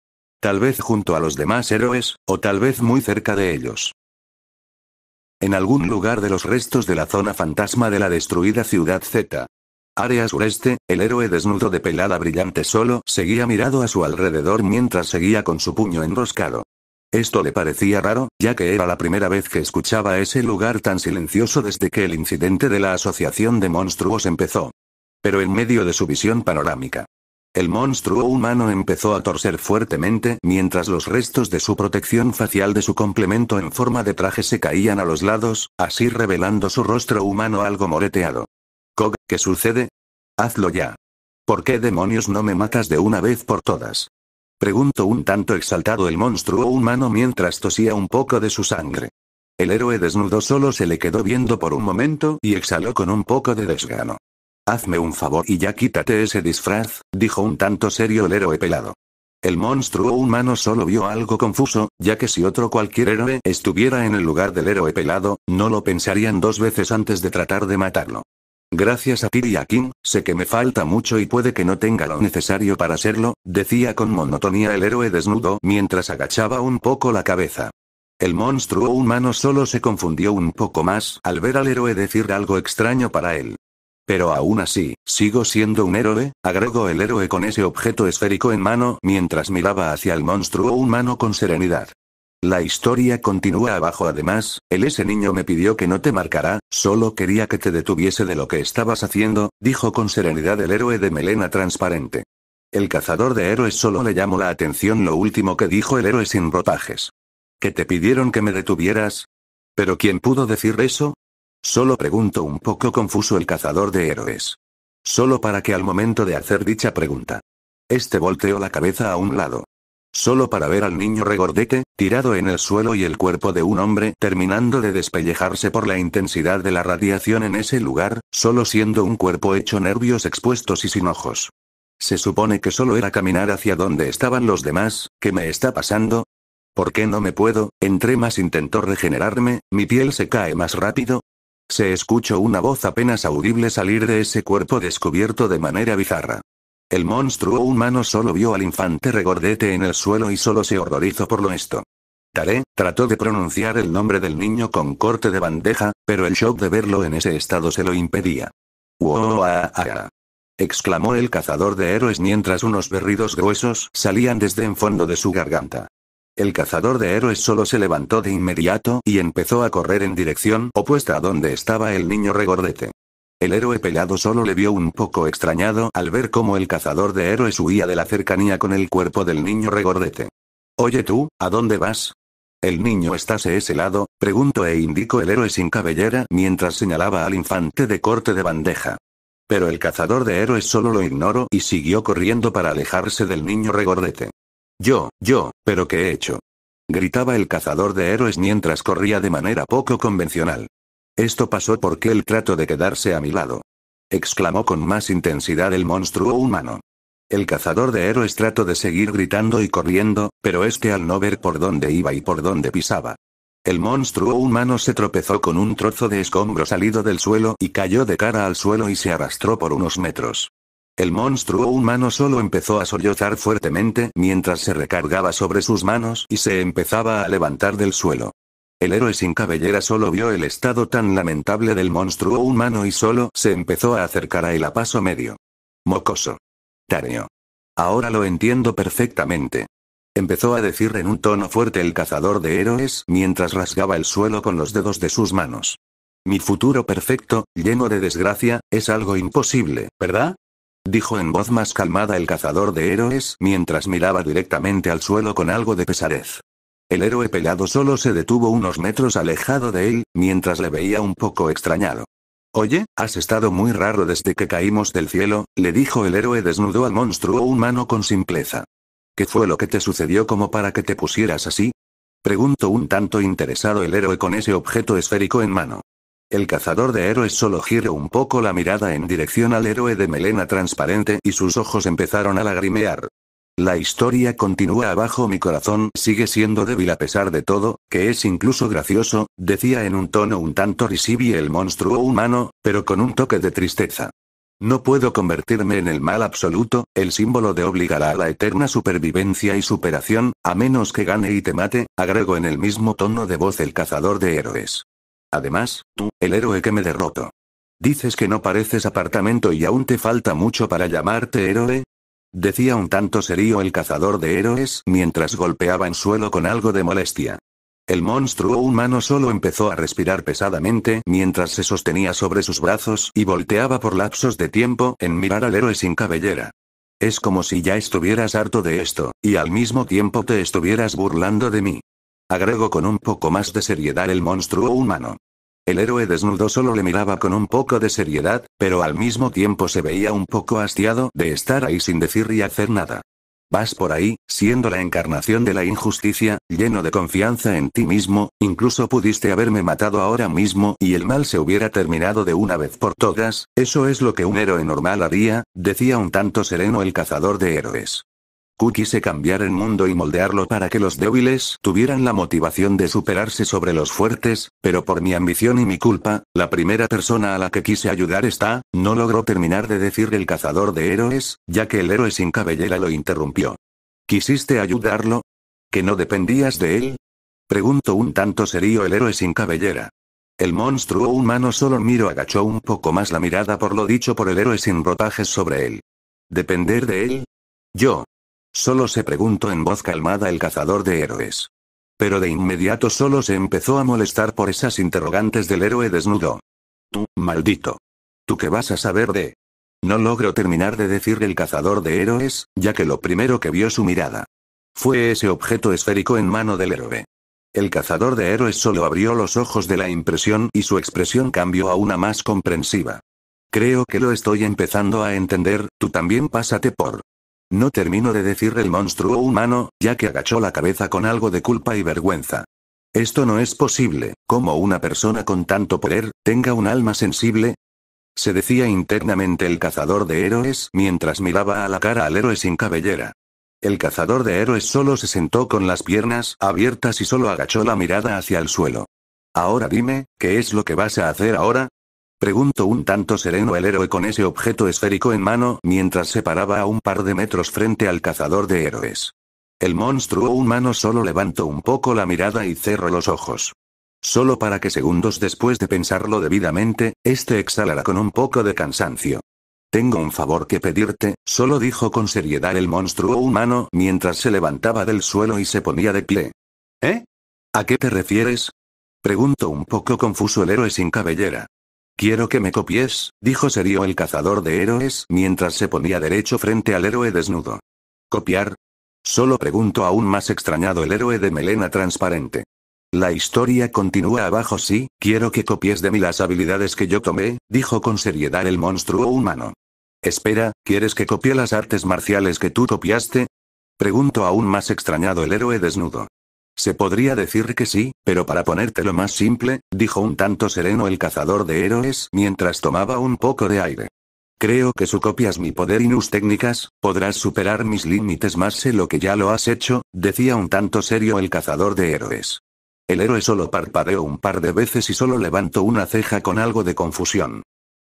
Tal vez junto a los demás héroes, o tal vez muy cerca de ellos. En algún lugar de los restos de la zona fantasma de la destruida ciudad Z. Área sureste, el héroe desnudo de pelada brillante solo seguía mirado a su alrededor mientras seguía con su puño enroscado. Esto le parecía raro, ya que era la primera vez que escuchaba ese lugar tan silencioso desde que el incidente de la Asociación de Monstruos empezó. Pero en medio de su visión panorámica, el monstruo humano empezó a torcer fuertemente mientras los restos de su protección facial de su complemento en forma de traje se caían a los lados, así revelando su rostro humano algo moreteado. Kog, ¿qué sucede? Hazlo ya. ¿Por qué demonios no me matas de una vez por todas? Preguntó un tanto exaltado el monstruo humano mientras tosía un poco de su sangre. El héroe desnudo solo se le quedó viendo por un momento y exhaló con un poco de desgano. Hazme un favor y ya quítate ese disfraz, dijo un tanto serio el héroe pelado. El monstruo humano solo vio algo confuso, ya que si otro cualquier héroe estuviera en el lugar del héroe pelado, no lo pensarían dos veces antes de tratar de matarlo. Gracias a a Kim, sé que me falta mucho y puede que no tenga lo necesario para serlo, decía con monotonía el héroe desnudo mientras agachaba un poco la cabeza. El monstruo humano solo se confundió un poco más al ver al héroe decir algo extraño para él. Pero aún así, sigo siendo un héroe, agregó el héroe con ese objeto esférico en mano mientras miraba hacia el monstruo humano con serenidad. La historia continúa abajo además, el ese niño me pidió que no te marcará, solo quería que te detuviese de lo que estabas haciendo, dijo con serenidad el héroe de melena transparente. El cazador de héroes solo le llamó la atención lo último que dijo el héroe sin rotajes. ¿Que te pidieron que me detuvieras? ¿Pero quién pudo decir eso? Solo pregunto un poco confuso el cazador de héroes. Solo para que al momento de hacer dicha pregunta. Este volteó la cabeza a un lado. Solo para ver al niño regordete, tirado en el suelo y el cuerpo de un hombre terminando de despellejarse por la intensidad de la radiación en ese lugar, solo siendo un cuerpo hecho nervios expuestos y sin ojos. Se supone que solo era caminar hacia donde estaban los demás, ¿qué me está pasando? ¿Por qué no me puedo? Entre más intento regenerarme, mi piel se cae más rápido, se escuchó una voz apenas audible salir de ese cuerpo descubierto de manera bizarra. El monstruo humano solo vio al infante regordete en el suelo y solo se horrorizó por lo esto. Taré, trató de pronunciar el nombre del niño con corte de bandeja, pero el shock de verlo en ese estado se lo impedía. ¡Wo-a-a-a! Ah, ah, ah", exclamó el cazador de héroes mientras unos berridos gruesos salían desde en fondo de su garganta. El cazador de héroes solo se levantó de inmediato y empezó a correr en dirección opuesta a donde estaba el niño regordete. El héroe pelado solo le vio un poco extrañado al ver cómo el cazador de héroes huía de la cercanía con el cuerpo del niño regordete. Oye tú, ¿a dónde vas? El niño estás ese lado, preguntó e indicó el héroe sin cabellera mientras señalaba al infante de corte de bandeja. Pero el cazador de héroes solo lo ignoró y siguió corriendo para alejarse del niño regordete. Yo, yo, pero ¿qué he hecho? gritaba el cazador de héroes mientras corría de manera poco convencional. Esto pasó porque él trato de quedarse a mi lado. exclamó con más intensidad el monstruo humano. El cazador de héroes trató de seguir gritando y corriendo, pero este al no ver por dónde iba y por dónde pisaba. El monstruo humano se tropezó con un trozo de escombro salido del suelo y cayó de cara al suelo y se arrastró por unos metros. El monstruo humano solo empezó a sollozar fuertemente mientras se recargaba sobre sus manos y se empezaba a levantar del suelo. El héroe sin cabellera solo vio el estado tan lamentable del monstruo humano y solo se empezó a acercar a él a paso medio. Mocoso. Tareo. Ahora lo entiendo perfectamente. Empezó a decir en un tono fuerte el cazador de héroes mientras rasgaba el suelo con los dedos de sus manos. Mi futuro perfecto, lleno de desgracia, es algo imposible, ¿verdad? dijo en voz más calmada el cazador de héroes mientras miraba directamente al suelo con algo de pesadez. El héroe pelado solo se detuvo unos metros alejado de él, mientras le veía un poco extrañado. Oye, has estado muy raro desde que caímos del cielo, le dijo el héroe desnudo al monstruo humano con simpleza. ¿Qué fue lo que te sucedió como para que te pusieras así? Preguntó un tanto interesado el héroe con ese objeto esférico en mano. El cazador de héroes solo giró un poco la mirada en dirección al héroe de melena transparente y sus ojos empezaron a lagrimear. La historia continúa abajo, mi corazón sigue siendo débil a pesar de todo, que es incluso gracioso, decía en un tono un tanto risible el monstruo humano, pero con un toque de tristeza. No puedo convertirme en el mal absoluto, el símbolo de obligar a la eterna supervivencia y superación, a menos que gane y te mate, agregó en el mismo tono de voz el cazador de héroes. Además, tú, el héroe que me derrotó. Dices que no pareces apartamento y aún te falta mucho para llamarte héroe. Decía un tanto serio el cazador de héroes mientras golpeaba en suelo con algo de molestia. El monstruo humano solo empezó a respirar pesadamente mientras se sostenía sobre sus brazos y volteaba por lapsos de tiempo en mirar al héroe sin cabellera. Es como si ya estuvieras harto de esto, y al mismo tiempo te estuvieras burlando de mí. Agregó con un poco más de seriedad el monstruo humano. El héroe desnudo solo le miraba con un poco de seriedad, pero al mismo tiempo se veía un poco hastiado de estar ahí sin decir y hacer nada. Vas por ahí, siendo la encarnación de la injusticia, lleno de confianza en ti mismo, incluso pudiste haberme matado ahora mismo y el mal se hubiera terminado de una vez por todas, eso es lo que un héroe normal haría, decía un tanto sereno el cazador de héroes quise cambiar el mundo y moldearlo para que los débiles tuvieran la motivación de superarse sobre los fuertes, pero por mi ambición y mi culpa, la primera persona a la que quise ayudar está, no logró terminar de decir el cazador de héroes, ya que el héroe sin cabellera lo interrumpió. ¿Quisiste ayudarlo? ¿Que no dependías de él? Preguntó un tanto serio el héroe sin cabellera. El monstruo humano solo miro agachó un poco más la mirada por lo dicho por el héroe sin ropajes sobre él. ¿Depender de él? Yo, Solo se preguntó en voz calmada el cazador de héroes. Pero de inmediato solo se empezó a molestar por esas interrogantes del héroe desnudo. Tú, maldito. ¿Tú qué vas a saber de? No logro terminar de decir el cazador de héroes, ya que lo primero que vio su mirada fue ese objeto esférico en mano del héroe. El cazador de héroes solo abrió los ojos de la impresión y su expresión cambió a una más comprensiva. Creo que lo estoy empezando a entender, tú también pásate por no termino de decir el monstruo humano, ya que agachó la cabeza con algo de culpa y vergüenza. Esto no es posible, como una persona con tanto poder, tenga un alma sensible. Se decía internamente el cazador de héroes mientras miraba a la cara al héroe sin cabellera. El cazador de héroes solo se sentó con las piernas abiertas y solo agachó la mirada hacia el suelo. Ahora dime, ¿qué es lo que vas a hacer ahora? Preguntó un tanto sereno el héroe con ese objeto esférico en mano mientras se paraba a un par de metros frente al cazador de héroes. El monstruo humano solo levantó un poco la mirada y cerró los ojos. Solo para que segundos después de pensarlo debidamente, este exhalara con un poco de cansancio. Tengo un favor que pedirte, solo dijo con seriedad el monstruo humano mientras se levantaba del suelo y se ponía de pie. ¿Eh? ¿A qué te refieres? Preguntó un poco confuso el héroe sin cabellera. Quiero que me copies, dijo Serio el cazador de héroes mientras se ponía derecho frente al héroe desnudo. ¿Copiar? Solo pregunto aún más extrañado el héroe de melena transparente. La historia continúa abajo sí, quiero que copies de mí las habilidades que yo tomé, dijo con seriedad el monstruo humano. Espera, ¿quieres que copie las artes marciales que tú copiaste? Pregunto aún más extrañado el héroe desnudo. Se podría decir que sí, pero para ponértelo más simple, dijo un tanto sereno el cazador de héroes mientras tomaba un poco de aire. Creo que su copias mi poder y técnicas, podrás superar mis límites más sé lo que ya lo has hecho, decía un tanto serio el cazador de héroes. El héroe solo parpadeó un par de veces y solo levantó una ceja con algo de confusión.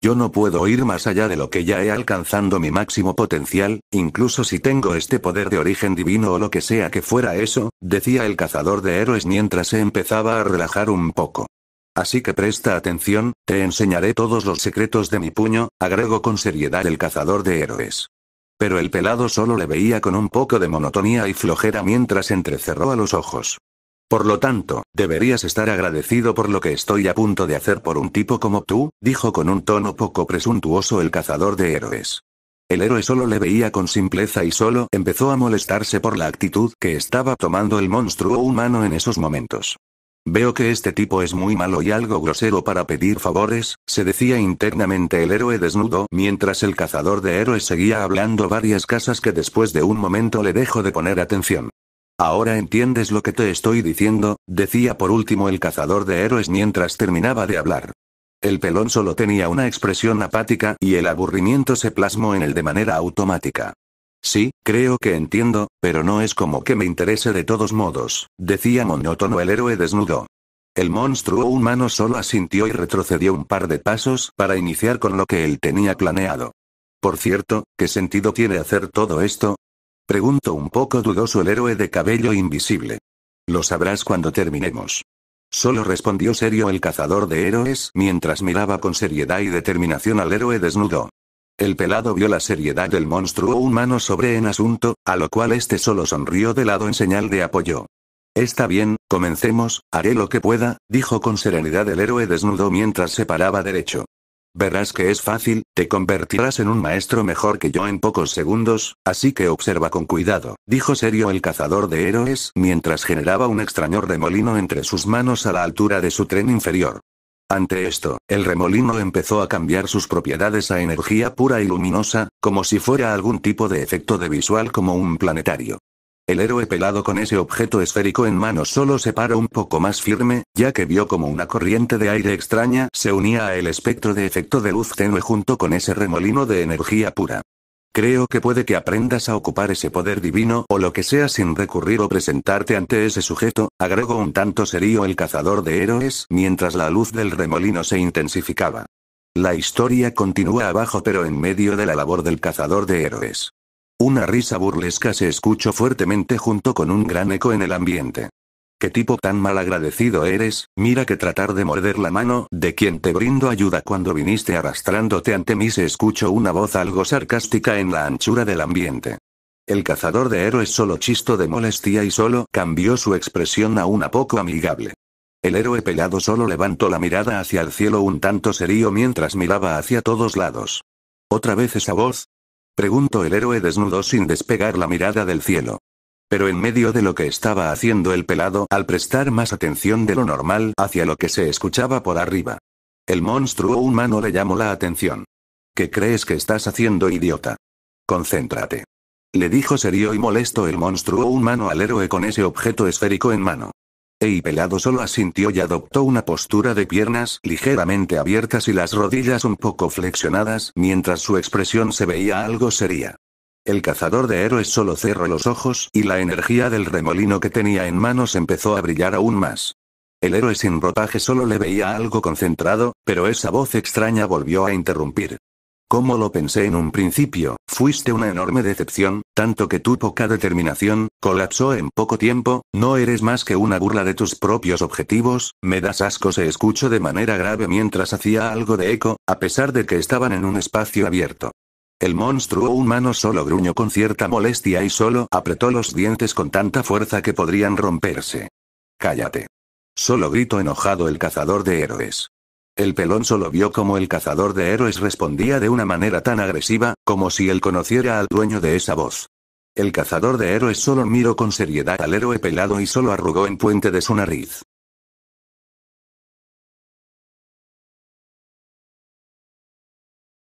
Yo no puedo ir más allá de lo que ya he alcanzando mi máximo potencial, incluso si tengo este poder de origen divino o lo que sea que fuera eso, decía el cazador de héroes mientras se empezaba a relajar un poco. Así que presta atención, te enseñaré todos los secretos de mi puño, agregó con seriedad el cazador de héroes. Pero el pelado solo le veía con un poco de monotonía y flojera mientras entrecerró a los ojos. Por lo tanto, deberías estar agradecido por lo que estoy a punto de hacer por un tipo como tú, dijo con un tono poco presuntuoso el cazador de héroes. El héroe solo le veía con simpleza y solo empezó a molestarse por la actitud que estaba tomando el monstruo humano en esos momentos. Veo que este tipo es muy malo y algo grosero para pedir favores, se decía internamente el héroe desnudo, mientras el cazador de héroes seguía hablando varias casas que después de un momento le dejó de poner atención. Ahora entiendes lo que te estoy diciendo, decía por último el cazador de héroes mientras terminaba de hablar. El pelón solo tenía una expresión apática y el aburrimiento se plasmó en él de manera automática. Sí, creo que entiendo, pero no es como que me interese de todos modos, decía monótono el héroe desnudo. El monstruo humano solo asintió y retrocedió un par de pasos para iniciar con lo que él tenía planeado. Por cierto, ¿qué sentido tiene hacer todo esto? Preguntó un poco dudoso el héroe de cabello invisible. Lo sabrás cuando terminemos. Solo respondió serio el cazador de héroes mientras miraba con seriedad y determinación al héroe desnudo. El pelado vio la seriedad del monstruo humano sobre en asunto, a lo cual este solo sonrió de lado en señal de apoyo. Está bien, comencemos, haré lo que pueda, dijo con serenidad el héroe desnudo mientras se paraba derecho. Verás que es fácil, te convertirás en un maestro mejor que yo en pocos segundos, así que observa con cuidado, dijo serio el cazador de héroes mientras generaba un extraño remolino entre sus manos a la altura de su tren inferior. Ante esto, el remolino empezó a cambiar sus propiedades a energía pura y luminosa, como si fuera algún tipo de efecto de visual como un planetario. El héroe pelado con ese objeto esférico en mano solo se paró un poco más firme, ya que vio como una corriente de aire extraña se unía al el espectro de efecto de luz tenue junto con ese remolino de energía pura. Creo que puede que aprendas a ocupar ese poder divino o lo que sea sin recurrir o presentarte ante ese sujeto, agregó un tanto serio el cazador de héroes mientras la luz del remolino se intensificaba. La historia continúa abajo pero en medio de la labor del cazador de héroes. Una risa burlesca se escuchó fuertemente junto con un gran eco en el ambiente. ¿Qué tipo tan malagradecido eres? Mira que tratar de morder la mano de quien te brindo ayuda cuando viniste arrastrándote ante mí se escuchó una voz algo sarcástica en la anchura del ambiente. El cazador de héroes solo chisto de molestia y solo cambió su expresión a una poco amigable. El héroe pelado solo levantó la mirada hacia el cielo un tanto serio mientras miraba hacia todos lados. Otra vez esa voz, Preguntó el héroe desnudo sin despegar la mirada del cielo. Pero en medio de lo que estaba haciendo el pelado, al prestar más atención de lo normal hacia lo que se escuchaba por arriba. El monstruo humano le llamó la atención. ¿Qué crees que estás haciendo, idiota? Concéntrate. Le dijo serio y molesto el monstruo humano al héroe con ese objeto esférico en mano pelado solo asintió y adoptó una postura de piernas ligeramente abiertas y las rodillas un poco flexionadas, mientras su expresión se veía algo seria. El cazador de héroes solo cerró los ojos y la energía del remolino que tenía en manos empezó a brillar aún más. El héroe sin ropaje solo le veía algo concentrado, pero esa voz extraña volvió a interrumpir. Como lo pensé en un principio, fuiste una enorme decepción, tanto que tu poca determinación, colapsó en poco tiempo, no eres más que una burla de tus propios objetivos, me das asco se escuchó de manera grave mientras hacía algo de eco, a pesar de que estaban en un espacio abierto. El monstruo humano solo gruñó con cierta molestia y solo apretó los dientes con tanta fuerza que podrían romperse. Cállate. Solo gritó enojado el cazador de héroes. El pelón solo vio como el cazador de héroes respondía de una manera tan agresiva, como si él conociera al dueño de esa voz. El cazador de héroes solo miró con seriedad al héroe pelado y solo arrugó en puente de su nariz.